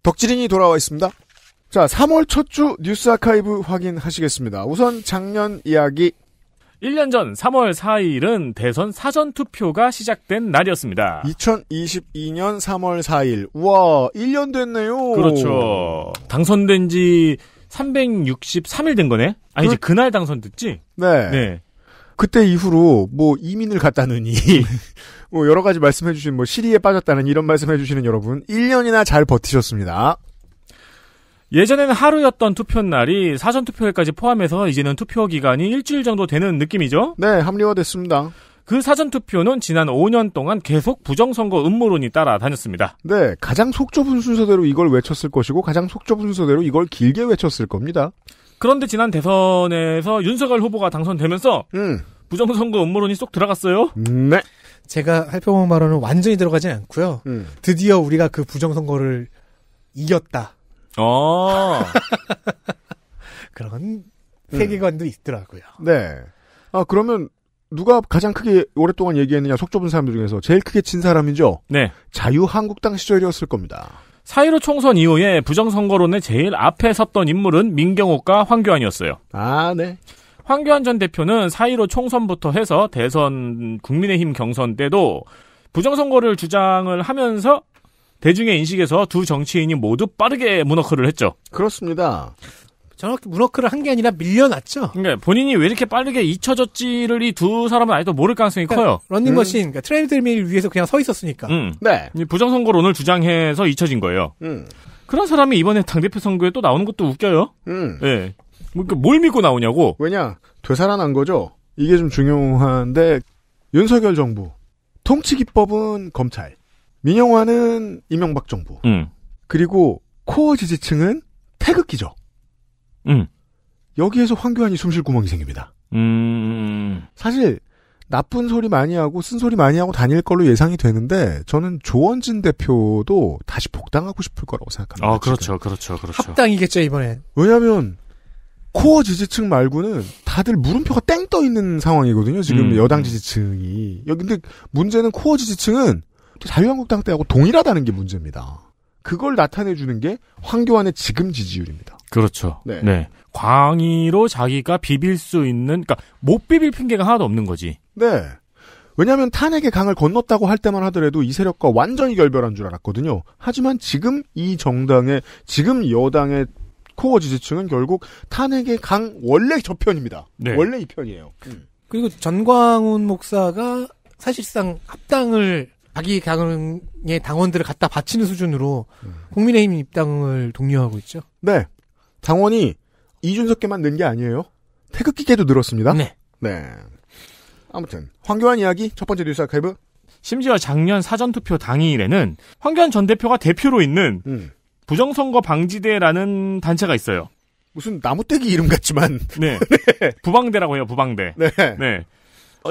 덕질인이 돌아와 있습니다. 자, 3월 첫 주 뉴스 아카이브 확인하시겠습니다. 우선 작년 이야기. 1년 전 3월 4일은 대선 사전 투표가 시작된 날이었습니다. 2022년 3월 4일. 우와, 1년 됐네요. 그렇죠. 당선된 지 363일 된 거네? 아니, 그... 이제 그날 당선됐지? 네. 네. 그때 이후로 뭐 이민을 갔다느니 뭐 여러 가지 말씀해 주신 뭐 시리에 빠졌다는 이런 말씀해 주시는 여러분 1년이나 잘 버티셨습니다. 예전에는 하루였던 투표 날이 사전 투표일까지 포함해서 이제는 투표 기간이 일주일 정도 되는 느낌이죠? 네, 합리화됐습니다. 그 사전 투표는 지난 5년 동안 계속 부정선거 음모론이 따라다녔습니다. 네, 가장 속 좁은 순서대로 이걸 외쳤을 것이고 가장 속 좁은 순서대로 이걸 길게 외쳤을 겁니다. 그런데 지난 대선에서 윤석열 후보가 당선되면서 음. 부정선거 음모론이 쏙 들어갔어요. 네. 제가 할평원 발언은 완전히 들어가지 않고요. 음. 드디어 우리가 그 부정선거를 이겼다. 어. 그런 세계관도 음. 있더라고요. 네. 아 그러면 누가 가장 크게 오랫동안 얘기했느냐 속 좁은 사람들 중에서 제일 크게 친 사람이죠. 네. 자유한국당 시절이었을 겁니다. 4.15 총선 이후에 부정선거론의 제일 앞에 섰던 인물은 민경옥과 황교안이었어요. 아, 네. 황교안 전 대표는 4.15 총선부터 해서 대선 국민의힘 경선 때도 부정선거를 주장을 하면서 대중의 인식에서 두 정치인이 모두 빠르게 문어크를 했죠. 그렇습니다. 정확히 문워크를 한 게 아니라 밀려났죠. 그러니까 본인이 왜 이렇게 빠르게 잊혀졌지를 이 두 사람은 아직도 모를 가능성이 그러니까 커요. 런닝머신, 음. 그러니까 트레이드밀 위에서 그냥 서 있었으니까. 음. 네. 부정선거론을 주장해서 잊혀진 거예요. 음. 그런 사람이 이번에 당대표 선거에 또 나오는 것도 웃겨요. 음. 네. 그러니까 뭘 믿고 나오냐고. 왜냐, 되살아난 거죠. 이게 좀 중요한데, 윤석열 정부, 통치기법은 검찰, 민영화는 이명박 정부, 음. 그리고 코어 지지층은 태극기죠. 음. 여기에서 황교안이 숨쉴 구멍이 생깁니다. 음. 사실 나쁜 소리 많이 하고 쓴소리 많이 하고 다닐 걸로 예상이 되는데 저는 조원진 대표도 다시 복당하고 싶을 거라고 생각합니다. 아, 그렇죠. 지금. 그렇죠. 그렇죠. 합당이겠죠, 이번에 왜냐면 코어 지지층 말고는 다들 물음표가 땡 떠 있는 상황이거든요. 지금 음. 여당 지지층이. 근데 문제는 코어 지지층은 자유한국당 때하고 동일하다는 게 문제입니다. 그걸 나타내주는 게 황교안의 지금 지지율입니다. 그렇죠. 네. 네. 광의로 자기가 비빌 수 있는, 그러니까 못 비빌 핑계가 하나도 없는 거지. 네. 왜냐하면 탄핵의 강을 건넜다고 할 때만 하더라도 이 세력과 완전히 결별한 줄 알았거든요. 하지만 지금 이 정당의 지금 여당의 코어 지지층은 결국 탄핵의 강 원래 저편입니다. 네. 원래 이 편이에요. 음. 그리고 전광훈 목사가 사실상 합당을 자기 강의 당원들을 갖다 바치는 수준으로 음. 국민의힘 입당을 독려하고 있죠. 네. 당원이 이준석께만 는 게 아니에요. 태극기께도 늘었습니다. 네. 네. 아무튼 황교안 이야기 첫 번째 뉴스 아카이브. 심지어 작년 사전투표 당일에는 황교안 전 대표가 대표로 있는 음. 부정선거 방지대라는 단체가 있어요. 무슨 나무떼기 이름 같지만. 네. 네. 부방대라고 해요, 부방대. 네. 네.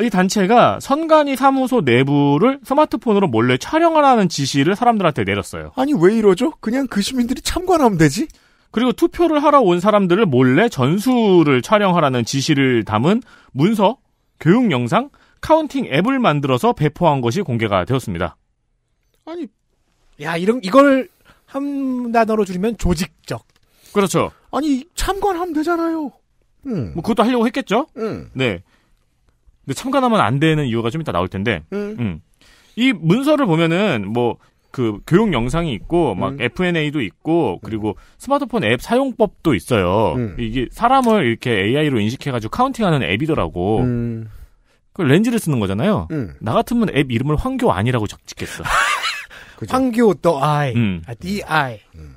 이 단체가 선관위 사무소 내부를 스마트폰으로 몰래 촬영하라는 지시를 사람들한테 내렸어요. 아니, 왜 이러죠? 그냥 그 시민들이 참관하면 되지? 그리고 투표를 하러 온 사람들을 몰래 전수를 촬영하라는 지시를 담은 문서, 교육 영상, 카운팅 앱을 만들어서 배포한 것이 공개가 되었습니다. 아니, 야, 이런, 이걸 한 단어로 줄이면 조직적. 그렇죠. 아니, 참관하면 되잖아요. 음. 뭐 그것도 하려고 했겠죠? 음. 네. 근데 참관하면 안 되는 이유가 좀 이따 나올 텐데, 음. 음. 이 문서를 보면은 뭐그 교육 영상이 있고 막 음. F&A도 있고 그리고 스마트폰 앱 사용법도 있어요. 음. 이게 사람을 이렇게 AI로 인식해가지고 카운팅하는 앱이더라고. 음. 그 렌즈를 쓰는 거잖아요. 음. 나 같으면 앱 이름을 황교 아니라고 적겠어. 황교 또 아이, 음. t 아, h 음.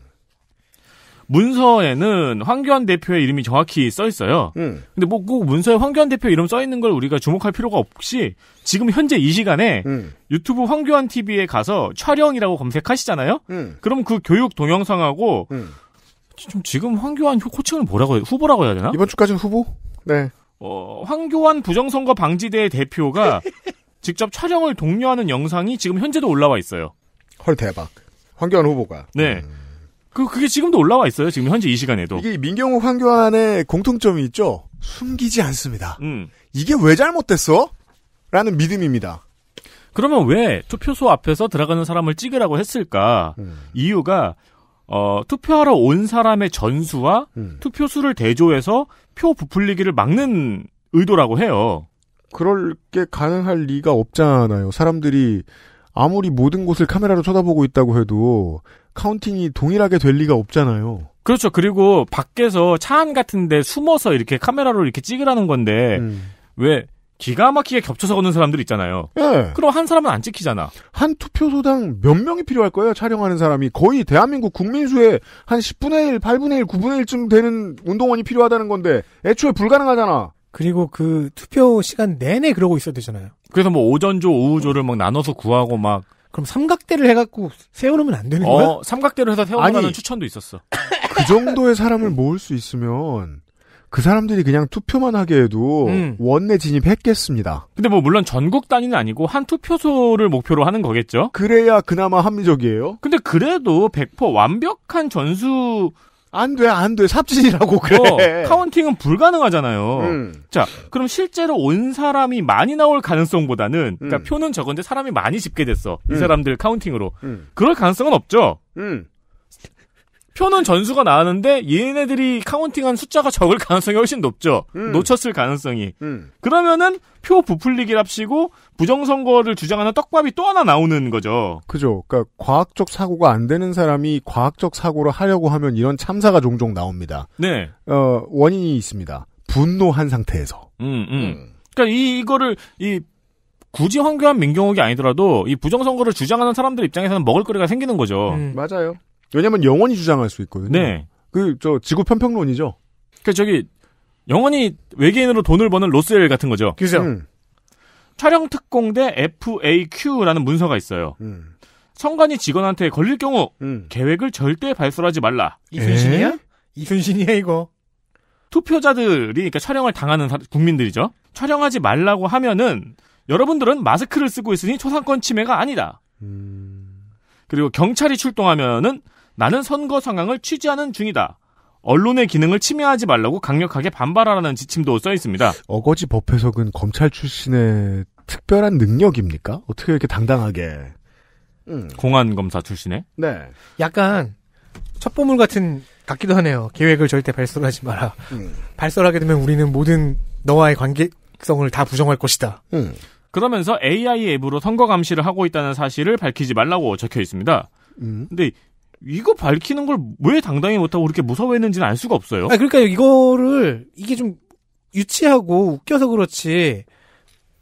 문서에는 황교안 대표의 이름이 정확히 써 있어요. 음. 근데 뭐꼭 문서에 황교안 대표 이름 써 있는 걸 우리가 주목할 필요가 없이 지금 현재 이 시간에 음. 유튜브 황교안 TV에 가서 촬영이라고 검색하시잖아요. 음. 그럼 그 교육 동영상하고 음. 좀 지금 황교안 코칭을 뭐라고 해야, 후보라고 해야 되나? 이번 주까지는 후보? 네. 어, 황교안 부정선거 방지대 대표가 직접 촬영을 독려하는 영상이 지금 현재도 올라와 있어요. 헐 대박. 황교안 후보가. 네. 음. 그, 그게 지금도 올라와 있어요. 지금 현재 이 시간에도. 이게 민경욱 황교안의 공통점이 있죠? 숨기지 않습니다. 음. 이게 왜 잘못됐어? 라는 믿음입니다. 그러면 왜 투표소 앞에서 들어가는 사람을 찍으라고 했을까? 음. 이유가 어, 투표하러 온 사람의 전수와 음. 투표수를 대조해서 표 부풀리기를 막는 의도라고 해요. 그럴 게 가능할 리가 없잖아요. 사람들이 아무리 모든 곳을 카메라로 쳐다보고 있다고 해도 카운팅이 동일하게 될 리가 없잖아요. 그렇죠. 그리고 밖에서 차 안 같은데 숨어서 이렇게 카메라로 이렇게 찍으라는 건데 음. 왜 기가 막히게 겹쳐서 걷는 사람들 있잖아요. 예. 그럼 한 사람은 안 찍히잖아. 한 투표소당 몇 명이 필요할 거예요, 촬영하는 사람이. 거의 대한민국 국민수의 한 10분의 1, 8분의 1, 9분의 1쯤 되는 운동원이 필요하다는 건데, 애초에 불가능하잖아. 그리고 그 투표 시간 내내 그러고 있어야 되잖아요. 그래서 뭐 오전조, 오후조를 막 나눠서 구하고 막 그럼 삼각대를 해갖고 세워놓으면 안 되는 거야? 어, 삼각대로 해서 세워놓는 추천도 있었어. 그 정도의 사람을 모을 수 있으면 그 사람들이 그냥 투표만 하게 해도 음. 원내 진입했겠습니다. 근데 뭐 물론 전국 단위는 아니고 한 투표소를 목표로 하는 거겠죠. 그래야 그나마 합리적이에요. 근데 그래도 100% 완벽한 전수 안 돼, 안 돼. 삽질이라고 어, 그래. 어, 카운팅은 불가능하잖아요. 음. 자, 그럼 실제로 온 사람이 많이 나올 가능성보다는 그러니까 음. 그러니까 표는 적은데 사람이 많이 집게 됐어. 이 음. 사람들 카운팅으로. 음. 그럴 가능성은 없죠. 음. 표는 전수가 나왔는데 얘네들이 카운팅한 숫자가 적을 가능성이 훨씬 높죠. 음. 놓쳤을 가능성이. 음. 그러면은 표 부풀리기랍시고 부정선거를 주장하는 떡밥이 또 하나 나오는 거죠. 그죠. 그러니까 과학적 사고가 안 되는 사람이 과학적 사고를 하려고 하면 이런 참사가 종종 나옵니다. 네. 어, 원인이 있습니다. 분노한 상태에서. 음, 음, 음. 그러니까 이 이거를 이 굳이 황교안 민경욱이 아니더라도 이 부정선거를 주장하는 사람들 입장에서는 먹을거리가 생기는 거죠. 음, 맞아요. 왜냐면 영원히 주장할 수 있거든요. 네. 그저 지구 편평론이죠. 그 저기 영원히 외계인으로 돈을 버는 로스웰 같은 거죠. 그죠. 음. 촬영 특공대 FAQ라는 문서가 있어요. 음. 성관이 직원한테 걸릴 경우 음. 계획을 절대 발설하지 말라. 이순신이야? 이순신이야 이거. 투표자들이 그러니까 촬영을 당하는 국민들이죠. 촬영하지 말라고 하면은 여러분들은 마스크를 쓰고 있으니 초상권 침해가 아니다. 음... 그리고 경찰이 출동하면은 나는 선거 상황을 취재하는 중이다. 언론의 기능을 침해하지 말라고 강력하게 반발하라는 지침도 써 있습니다. 어거지 법 해석은 검찰 출신의 특별한 능력입니까? 어떻게 이렇게 당당하게? 음. 공안 검사 출신의? 네. 약간 첩보물 같은 같기도 하네요. 계획을 절대 발설하지 마라. 음. 발설하게 되면 우리는 모든 너와의 관계성을 다 부정할 것이다. 음. 그러면서 AI 앱으로 선거 감시를 하고 있다는 사실을 밝히지 말라고 적혀 있습니다. 음. 근데 이거 밝히는 걸 왜 당당히 못하고 그렇게 무서워했는지는 알 수가 없어요. 아, 그러니까 이거를 이게 좀 유치하고 웃겨서 그렇지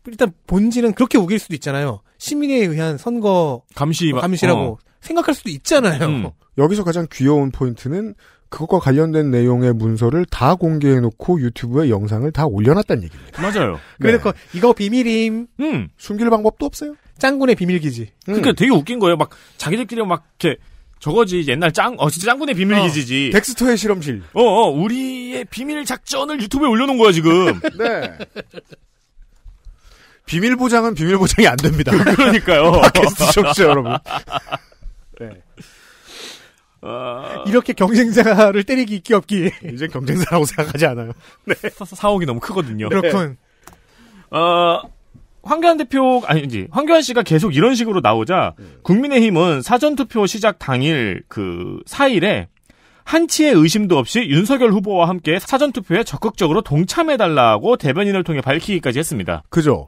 일단 본질은 그렇게 우길 수도 있잖아요. 시민에 의한 선거 감시 감시라고 어. 생각할 수도 있잖아요. 음. 여기서 가장 귀여운 포인트는 그것과 관련된 내용의 문서를 다 공개해놓고 유튜브에 영상을 다 올려놨다는 얘기입니다. 맞아요. 그래놓고 네. 이거 비밀임. 음. 숨길 방법도 없어요. 짱군의 비밀기지. 그러니까 음. 그러니까 되게 웃긴 거예요. 막 자기들끼리 막 이렇게 저거지 옛날 짱, 어 진짜 짱군의 비밀 어. 기지지. 어, 덱스터의 실험실. 어, 어, 우리의 비밀 작전을 유튜브에 올려놓은 거야 지금. 네. 비밀 보장은 비밀 보장이 안 됩니다. 그러니까요. 팟스트청취 여러분. 네. 어... 이렇게 경쟁자를 때리기 있기 없기. 이제 경쟁자라고 생각하지 않아요. 네. 사옥이 너무 크거든요. 그렇군. 네. 어, 황교안 대표 아니지 황교안 씨가 계속 이런 식으로 나오자 음. 국민의힘은 사전투표 시작 당일 그 4일에 한치의 의심도 없이 윤석열 후보와 함께 사전투표에 적극적으로 동참해달라고 대변인을 통해 밝히기까지 했습니다. 그죠.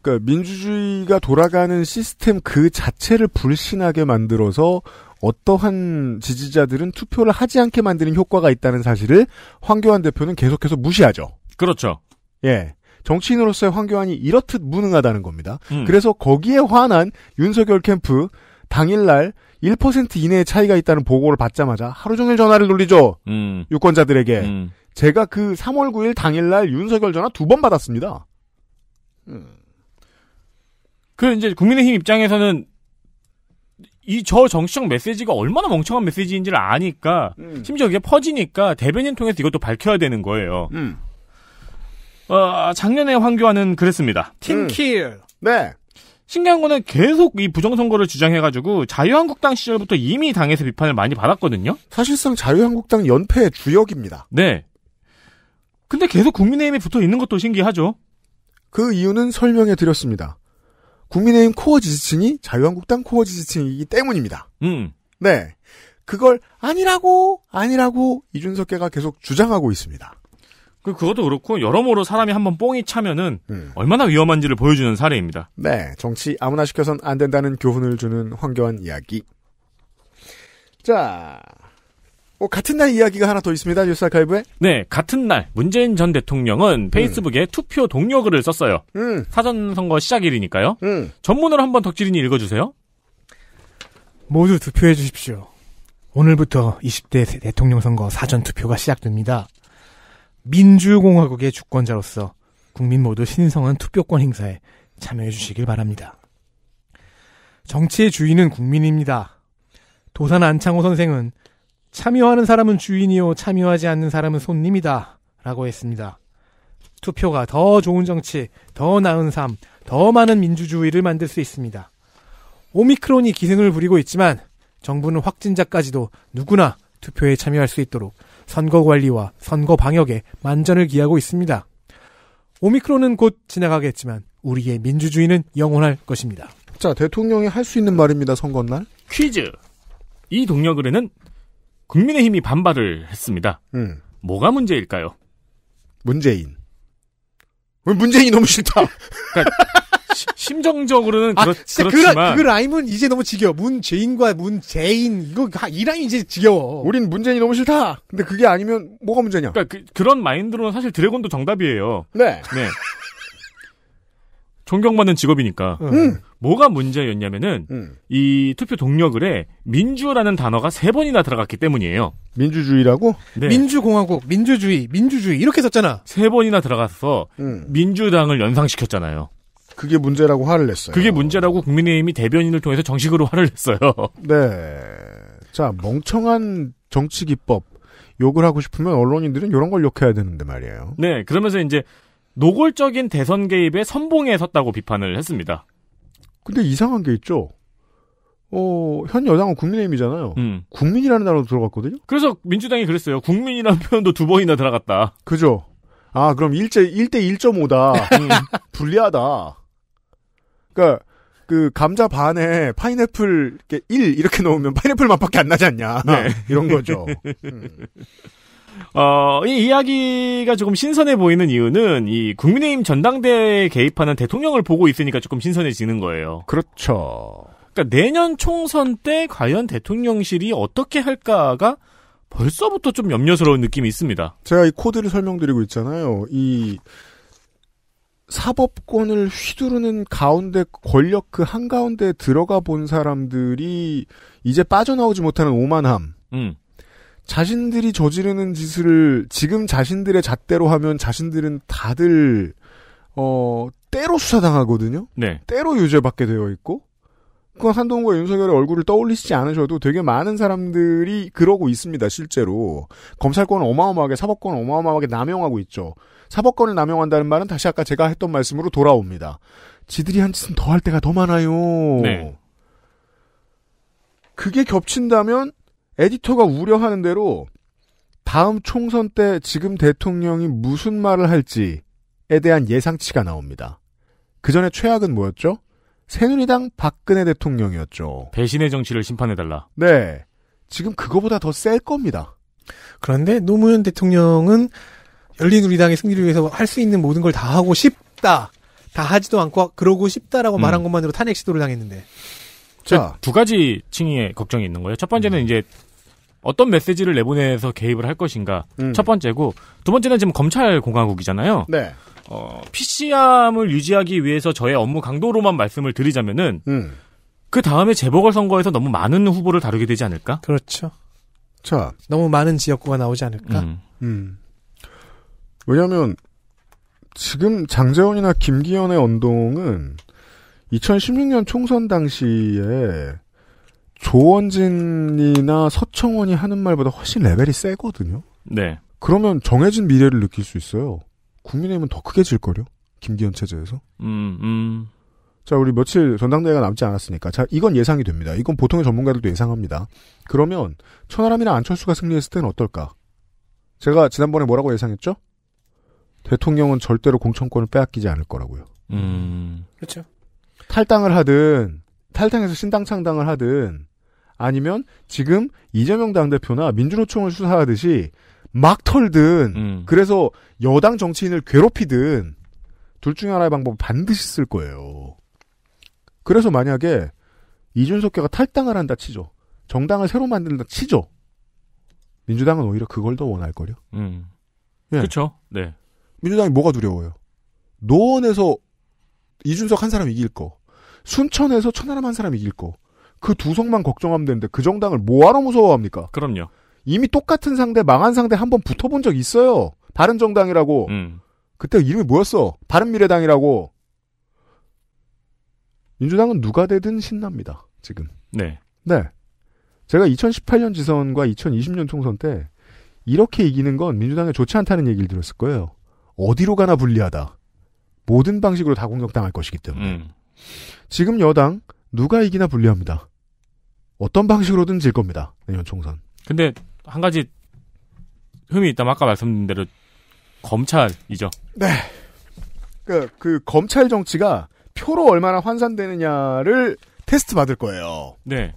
그 민주주의가 돌아가는 시스템 그 자체를 불신하게 만들어서 어떠한 지지자들은 투표를 하지 않게 만드는 효과가 있다는 사실을 황교안 대표는 계속해서 무시하죠. 그렇죠. 예. 정치인으로서의 황교안이 이렇듯 무능하다는 겁니다. 음. 그래서 거기에 화난 윤석열 캠프 당일날 1% 이내의 차이가 있다는 보고를 받자마자 하루 종일 전화를 돌리죠. 음. 유권자들에게. 음. 제가 그 3월 9일 당일날 윤석열 전화 두 번 받았습니다. 그 이제 국민의힘 입장에서는 이 저 정치적 메시지가 얼마나 멍청한 메시지인지를 아니까 음. 심지어 이게 퍼지니까 대변인 통해서 이것도 밝혀야 되는 거예요. 음. 어, 작년에 황교안은 그랬습니다. 음. 팀킬. 음. 네. 신기한 거는 계속 이 부정선거를 주장해가지고 자유한국당 시절부터 이미 당에서 비판을 많이 받았거든요. 사실상 자유한국당 연패의 주역입니다. 네. 근데 계속 국민의힘에 붙어 있는 것도 신기하죠. 그 이유는 설명해 드렸습니다. 국민의힘 코어 지지층이 자유한국당 코어 지지층이기 때문입니다. 음. 네. 그걸 아니라고, 아니라고 이준석계가 계속 주장하고 있습니다. 그 그것도 그렇고 여러모로 사람이 한번 뽕이 차면은 음. 얼마나 위험한지를 보여주는 사례입니다. 네, 정치 아무나 시켜선 안 된다는 교훈을 주는 황교안 이야기. 자, 뭐 같은 날 이야기가 하나 더 있습니다. 뉴스 아카이브에. 네, 같은 날 문재인 전 대통령은 음. 페이스북에 음. 투표 동력을 썼어요. 음. 사전 선거 시작일이니까요. 음. 전문으로 한번 덕질인이 읽어주세요. 모두 투표해 주십시오. 오늘부터 20대 대통령 선거 사전 투표가 시작됩니다. 민주공화국의 주권자로서 국민 모두 신성한 투표권 행사에 참여해 주시길 바랍니다. 정치의 주인은 국민입니다. 도산 안창호 선생은 참여하는 사람은 주인이요 참여하지 않는 사람은 손님이다 라고 했습니다. 투표가 더 좋은 정치, 더 나은 삶, 더 많은 민주주의를 만들 수 있습니다. 오미크론이 기승을 부리고 있지만 정부는 확진자까지도 누구나 투표에 참여할 수 있도록 선거 관리와 선거 방역에 만전을 기하고 있습니다. 오미크론은 곧 지나가겠지만 우리의 민주주의는 영원할 것입니다. 자, 대통령이 할 수 있는 말입니다. 선거 날. 퀴즈. 이 동력을에는 국민의힘이 반발을 했습니다. 음. 뭐가 문제일까요? 문재인. 문재인이 너무 싫다. 그러니까 시, 심정적으로는 아, 그렇, 진짜 그 그렇지만 그, 그 라임은 이제 너무 지겨워. 문재인과 문재인 이거 그 이 라임 이제 지겨워. 우린 문재인이 너무 싫다. 근데 그게 아니면 뭐가 문제냐? 그러니까 그, 런 마인드로는 사실 드래곤도 정답이에요. 네. 네. 존경받는 직업이니까. 음. 뭐가 문제였냐면은 음. 이 투표 동력을에 민주라는 단어가 세 번이나 들어갔기 때문이에요. 민주주의라고? 네. 민주공화국, 민주주의, 민주주의 이렇게 썼잖아. 세 번이나 들어가서 음. 민주당을 연상시켰잖아요. 그게 문제라고 화를 냈어요. 그게 문제라고 국민의힘이 대변인을 통해서 정식으로 화를 냈어요. 네. 자, 멍청한 정치 기법. 욕을 하고 싶으면 언론인들은 이런 걸 욕해야 되는데 말이에요. 네. 그러면서 이제 노골적인 대선 개입에 선봉에 섰다고 비판을 했습니다. 근데 이상한 게 있죠. 어, 현 여당은 국민의힘이잖아요. 음. 국민이라는 단어도 들어갔거든요. 그래서 민주당이 그랬어요. 국민이라는 표현도 두 번이나 들어갔다. 그죠. 아, 그럼 1제, 1대 1.5다. 음, 불리하다. 그러니까 그 감자 반에 파인애플 이렇게 1 이렇게 넣으면 파인애플 맛밖에 안 나지 않냐 네. 이런 거죠. 음. 어, 이 이야기가 조금 신선해 보이는 이유는 이 국민의힘 전당대회에 개입하는 대통령을 보고 있으니까 조금 신선해지는 거예요. 그렇죠. 그러니까 내년 총선 때 과연 대통령실이 어떻게 할까가 벌써부터 좀 염려스러운 느낌이 있습니다. 제가 이 코드를 설명드리고 있잖아요. 이 사법권을 휘두르는 가운데 권력 그 한가운데 들어가 본 사람들이 이제 빠져나오지 못하는 오만함. 음. 자신들이 저지르는 짓을 지금 자신들의 잣대로 하면 자신들은 다들 어 때로 수사당하거든요. 네. 때로 유죄받게 되어 있고 그건 한동훈과 윤석열의 얼굴을 떠올리시지 않으셔도 되게 많은 사람들이 그러고 있습니다, 실제로. 검찰권을 어마어마하게, 사법권을 어마어마하게 남용하고 있죠. 사법권을 남용한다는 말은 다시 아까 제가 했던 말씀으로 돌아옵니다. 지들이 한 짓은 더 할 때가 더 많아요. 네. 그게 겹친다면 에디터가 우려하는 대로 다음 총선 때 지금 대통령이 무슨 말을 할지에 대한 예상치가 나옵니다. 그 전에 최악은 뭐였죠? 새누리당 박근혜 대통령이었죠. 배신의 정치를 심판해달라. 네. 지금 그거보다 더 셀 겁니다. 그런데 노무현 대통령은 열린우리당의 승리를 위해서 할 수 있는 모든 걸 다 하고 싶다. 다 하지도 않고 그러고 싶다라고 음. 말한 것만으로 탄핵 시도를 당했는데. 자, 두 가지 층위의 걱정이 있는 거예요. 첫 번째는 음. 이제 어떤 메시지를 내보내서 개입을 할 것인가 음. 첫 번째고 두 번째는 지금 검찰 공화국이잖아요. 네. 어, PC함을 유지하기 위해서 저의 업무 강도로만 말씀을 드리자면은 음. 그 다음에 재보궐 선거에서 너무 많은 후보를 다루게 되지 않을까? 그렇죠. 자, 너무 많은 지역구가 나오지 않을까? 음. 음. 왜냐하면 지금 장재원이나 김기현의 언동은 2016년 총선 당시에 조원진이나 서청원이 하는 말보다 훨씬 레벨이 세거든요. 네. 그러면 정해진 미래를 느낄 수 있어요. 국민의힘은 더 크게 질 거려. 김기현 체제에서. 음, 음. 자, 우리 며칠 전당대회가 남지 않았으니까. 자, 이건 예상이 됩니다. 이건 보통의 전문가들도 예상합니다. 그러면 천하람이나 안철수가 승리했을 때는 어떨까? 제가 지난번에 뭐라고 예상했죠? 대통령은 절대로 공천권을 빼앗기지 않을 거라고요. 음. 그렇죠. 탈당을 하든 탈당해서 신당 창당을 하든 아니면 지금 이재명 당대표나 민주노총을 수사하듯이 막 털든 음. 그래서 여당 정치인을 괴롭히든 둘 중에 하나의 방법을 반드시 쓸 거예요. 그래서 만약에 이준석계가 탈당을 한다 치죠. 정당을 새로 만든다 치죠. 민주당은 오히려 그걸 더 원할 거요. 음. 예. 그렇죠. 네. 민주당이 뭐가 두려워요? 노원에서 이준석 한 사람 이길 거. 순천에서 천하람 한 사람이 이길 거. 그 두 성만 걱정하면 되는데 그 정당을 뭐하러 무서워합니까? 그럼요. 이미 똑같은 상대 망한 상대 한 번 붙어본 적 있어요. 다른 정당이라고. 음. 그때 이름이 뭐였어? 바른 미래당이라고. 민주당은 누가 되든 신납니다. 지금. 네. 네. 제가 2018년 지선과 2020년 총선 때 이렇게 이기는 건 민주당에 좋지 않다는 얘기를 들었을 거예요. 어디로 가나 불리하다. 모든 방식으로 다 공격당할 것이기 때문에. 음. 지금 여당 누가 이기나 불리합니다. 어떤 방식으로든 질 겁니다. 내년 총선. 근데 한 가지 흠이 있다면 아까 말씀드린 대로 검찰이죠. 네. 그, 그 검찰 정치가 표로 얼마나 환산되느냐를 테스트 받을 거예요. 네.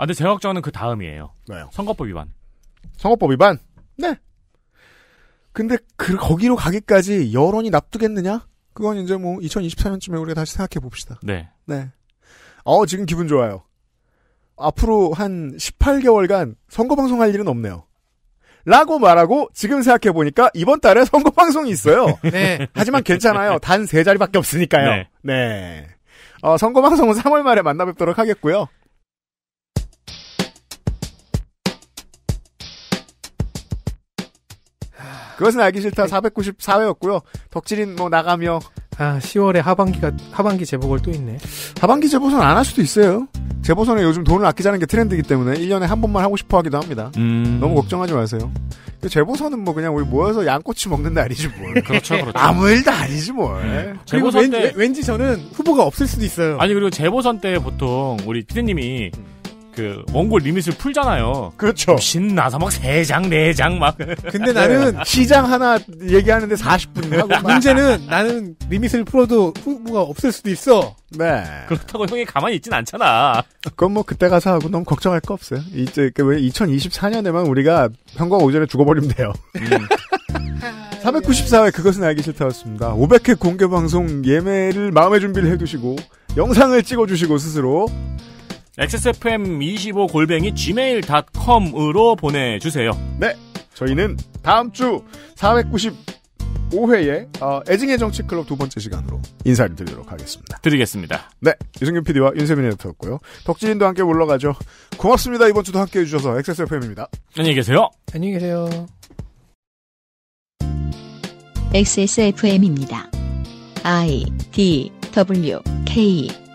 아, 근데 제 걱정은 그 다음이에요. 왜요? 선거법 위반. 선거법 위반? 네. 근데 그 거기로 가기까지 여론이 납두겠느냐? 그건 이제 뭐 2024년쯤에 우리가 다시 생각해 봅시다. 네. 네. 어, 지금 기분 좋아요. 앞으로 한 18개월간 선거 방송 할 일은 없네요. 라고 말하고 지금 생각해 보니까 이번 달에 선거 방송이 있어요. 네. 하지만 괜찮아요. 단 세 자리밖에 없으니까요. 네. 네. 어, 선거 방송은 3월 말에 만나 뵙도록 하겠고요. 그것은 알기 싫다 494회였고요. 덕질인 뭐 나가며 아 10월에 하반기가 하반기 재보궐 또 있네. 하반기 재보선 안 할 수도 있어요. 재보선에 요즘 돈을 아끼자는 게 트렌드이기 때문에 1년에 한 번만 하고 싶어 하기도 합니다. 음... 너무 걱정하지 마세요. 재보선은 뭐 그냥 우리 모여서 양꼬치 먹는 날이지 뭘. 그렇죠, 그렇죠. 아무 일도 아니지 뭘. 네. 재보선 왠지, 때 왠지 저는 후보가 없을 수도 있어요. 아니 그리고 재보선 때 보통 우리 피디님이 음. 그원골 리밋을 풀잖아요. 그렇죠. 신나서 막3 장, 4장 막. 근데 나는 네. 시장 하나 얘기하는데 40분 하고 문제는 나는 리밋을 풀어도 후보가 없을 수도 있어. 네. 그렇다고 형이 가만히 있진 않잖아. 그건 뭐 그때 가서 하고 너무 걱정할 거 없어요. 이제 그 왜 2024년에만 우리가 형광 오전에 죽어버리면 돼요. 음. 494회 그것은 알기 싫다였습니다. 500회 공개 방송 예매를 마음의 준비를 해두시고 영상을 찍어주시고 스스로 xfm25골뱅이 s gmail.com으로 보내주세요. 네. 저희는 다음 주 495회에 어, 애증의 정치 클럽 두 번째 시간으로 인사를 드리도록 하겠습니다. 드리겠습니다. 네. 유승균 PD와 윤세민 에디터였고요. 덕진도 함께 올라가죠. 고맙습니다. 이번 주도 함께 해주셔서 XSFM입니다. 안녕히 계세요. 안녕히 계세요. XSFM입니다. I D W K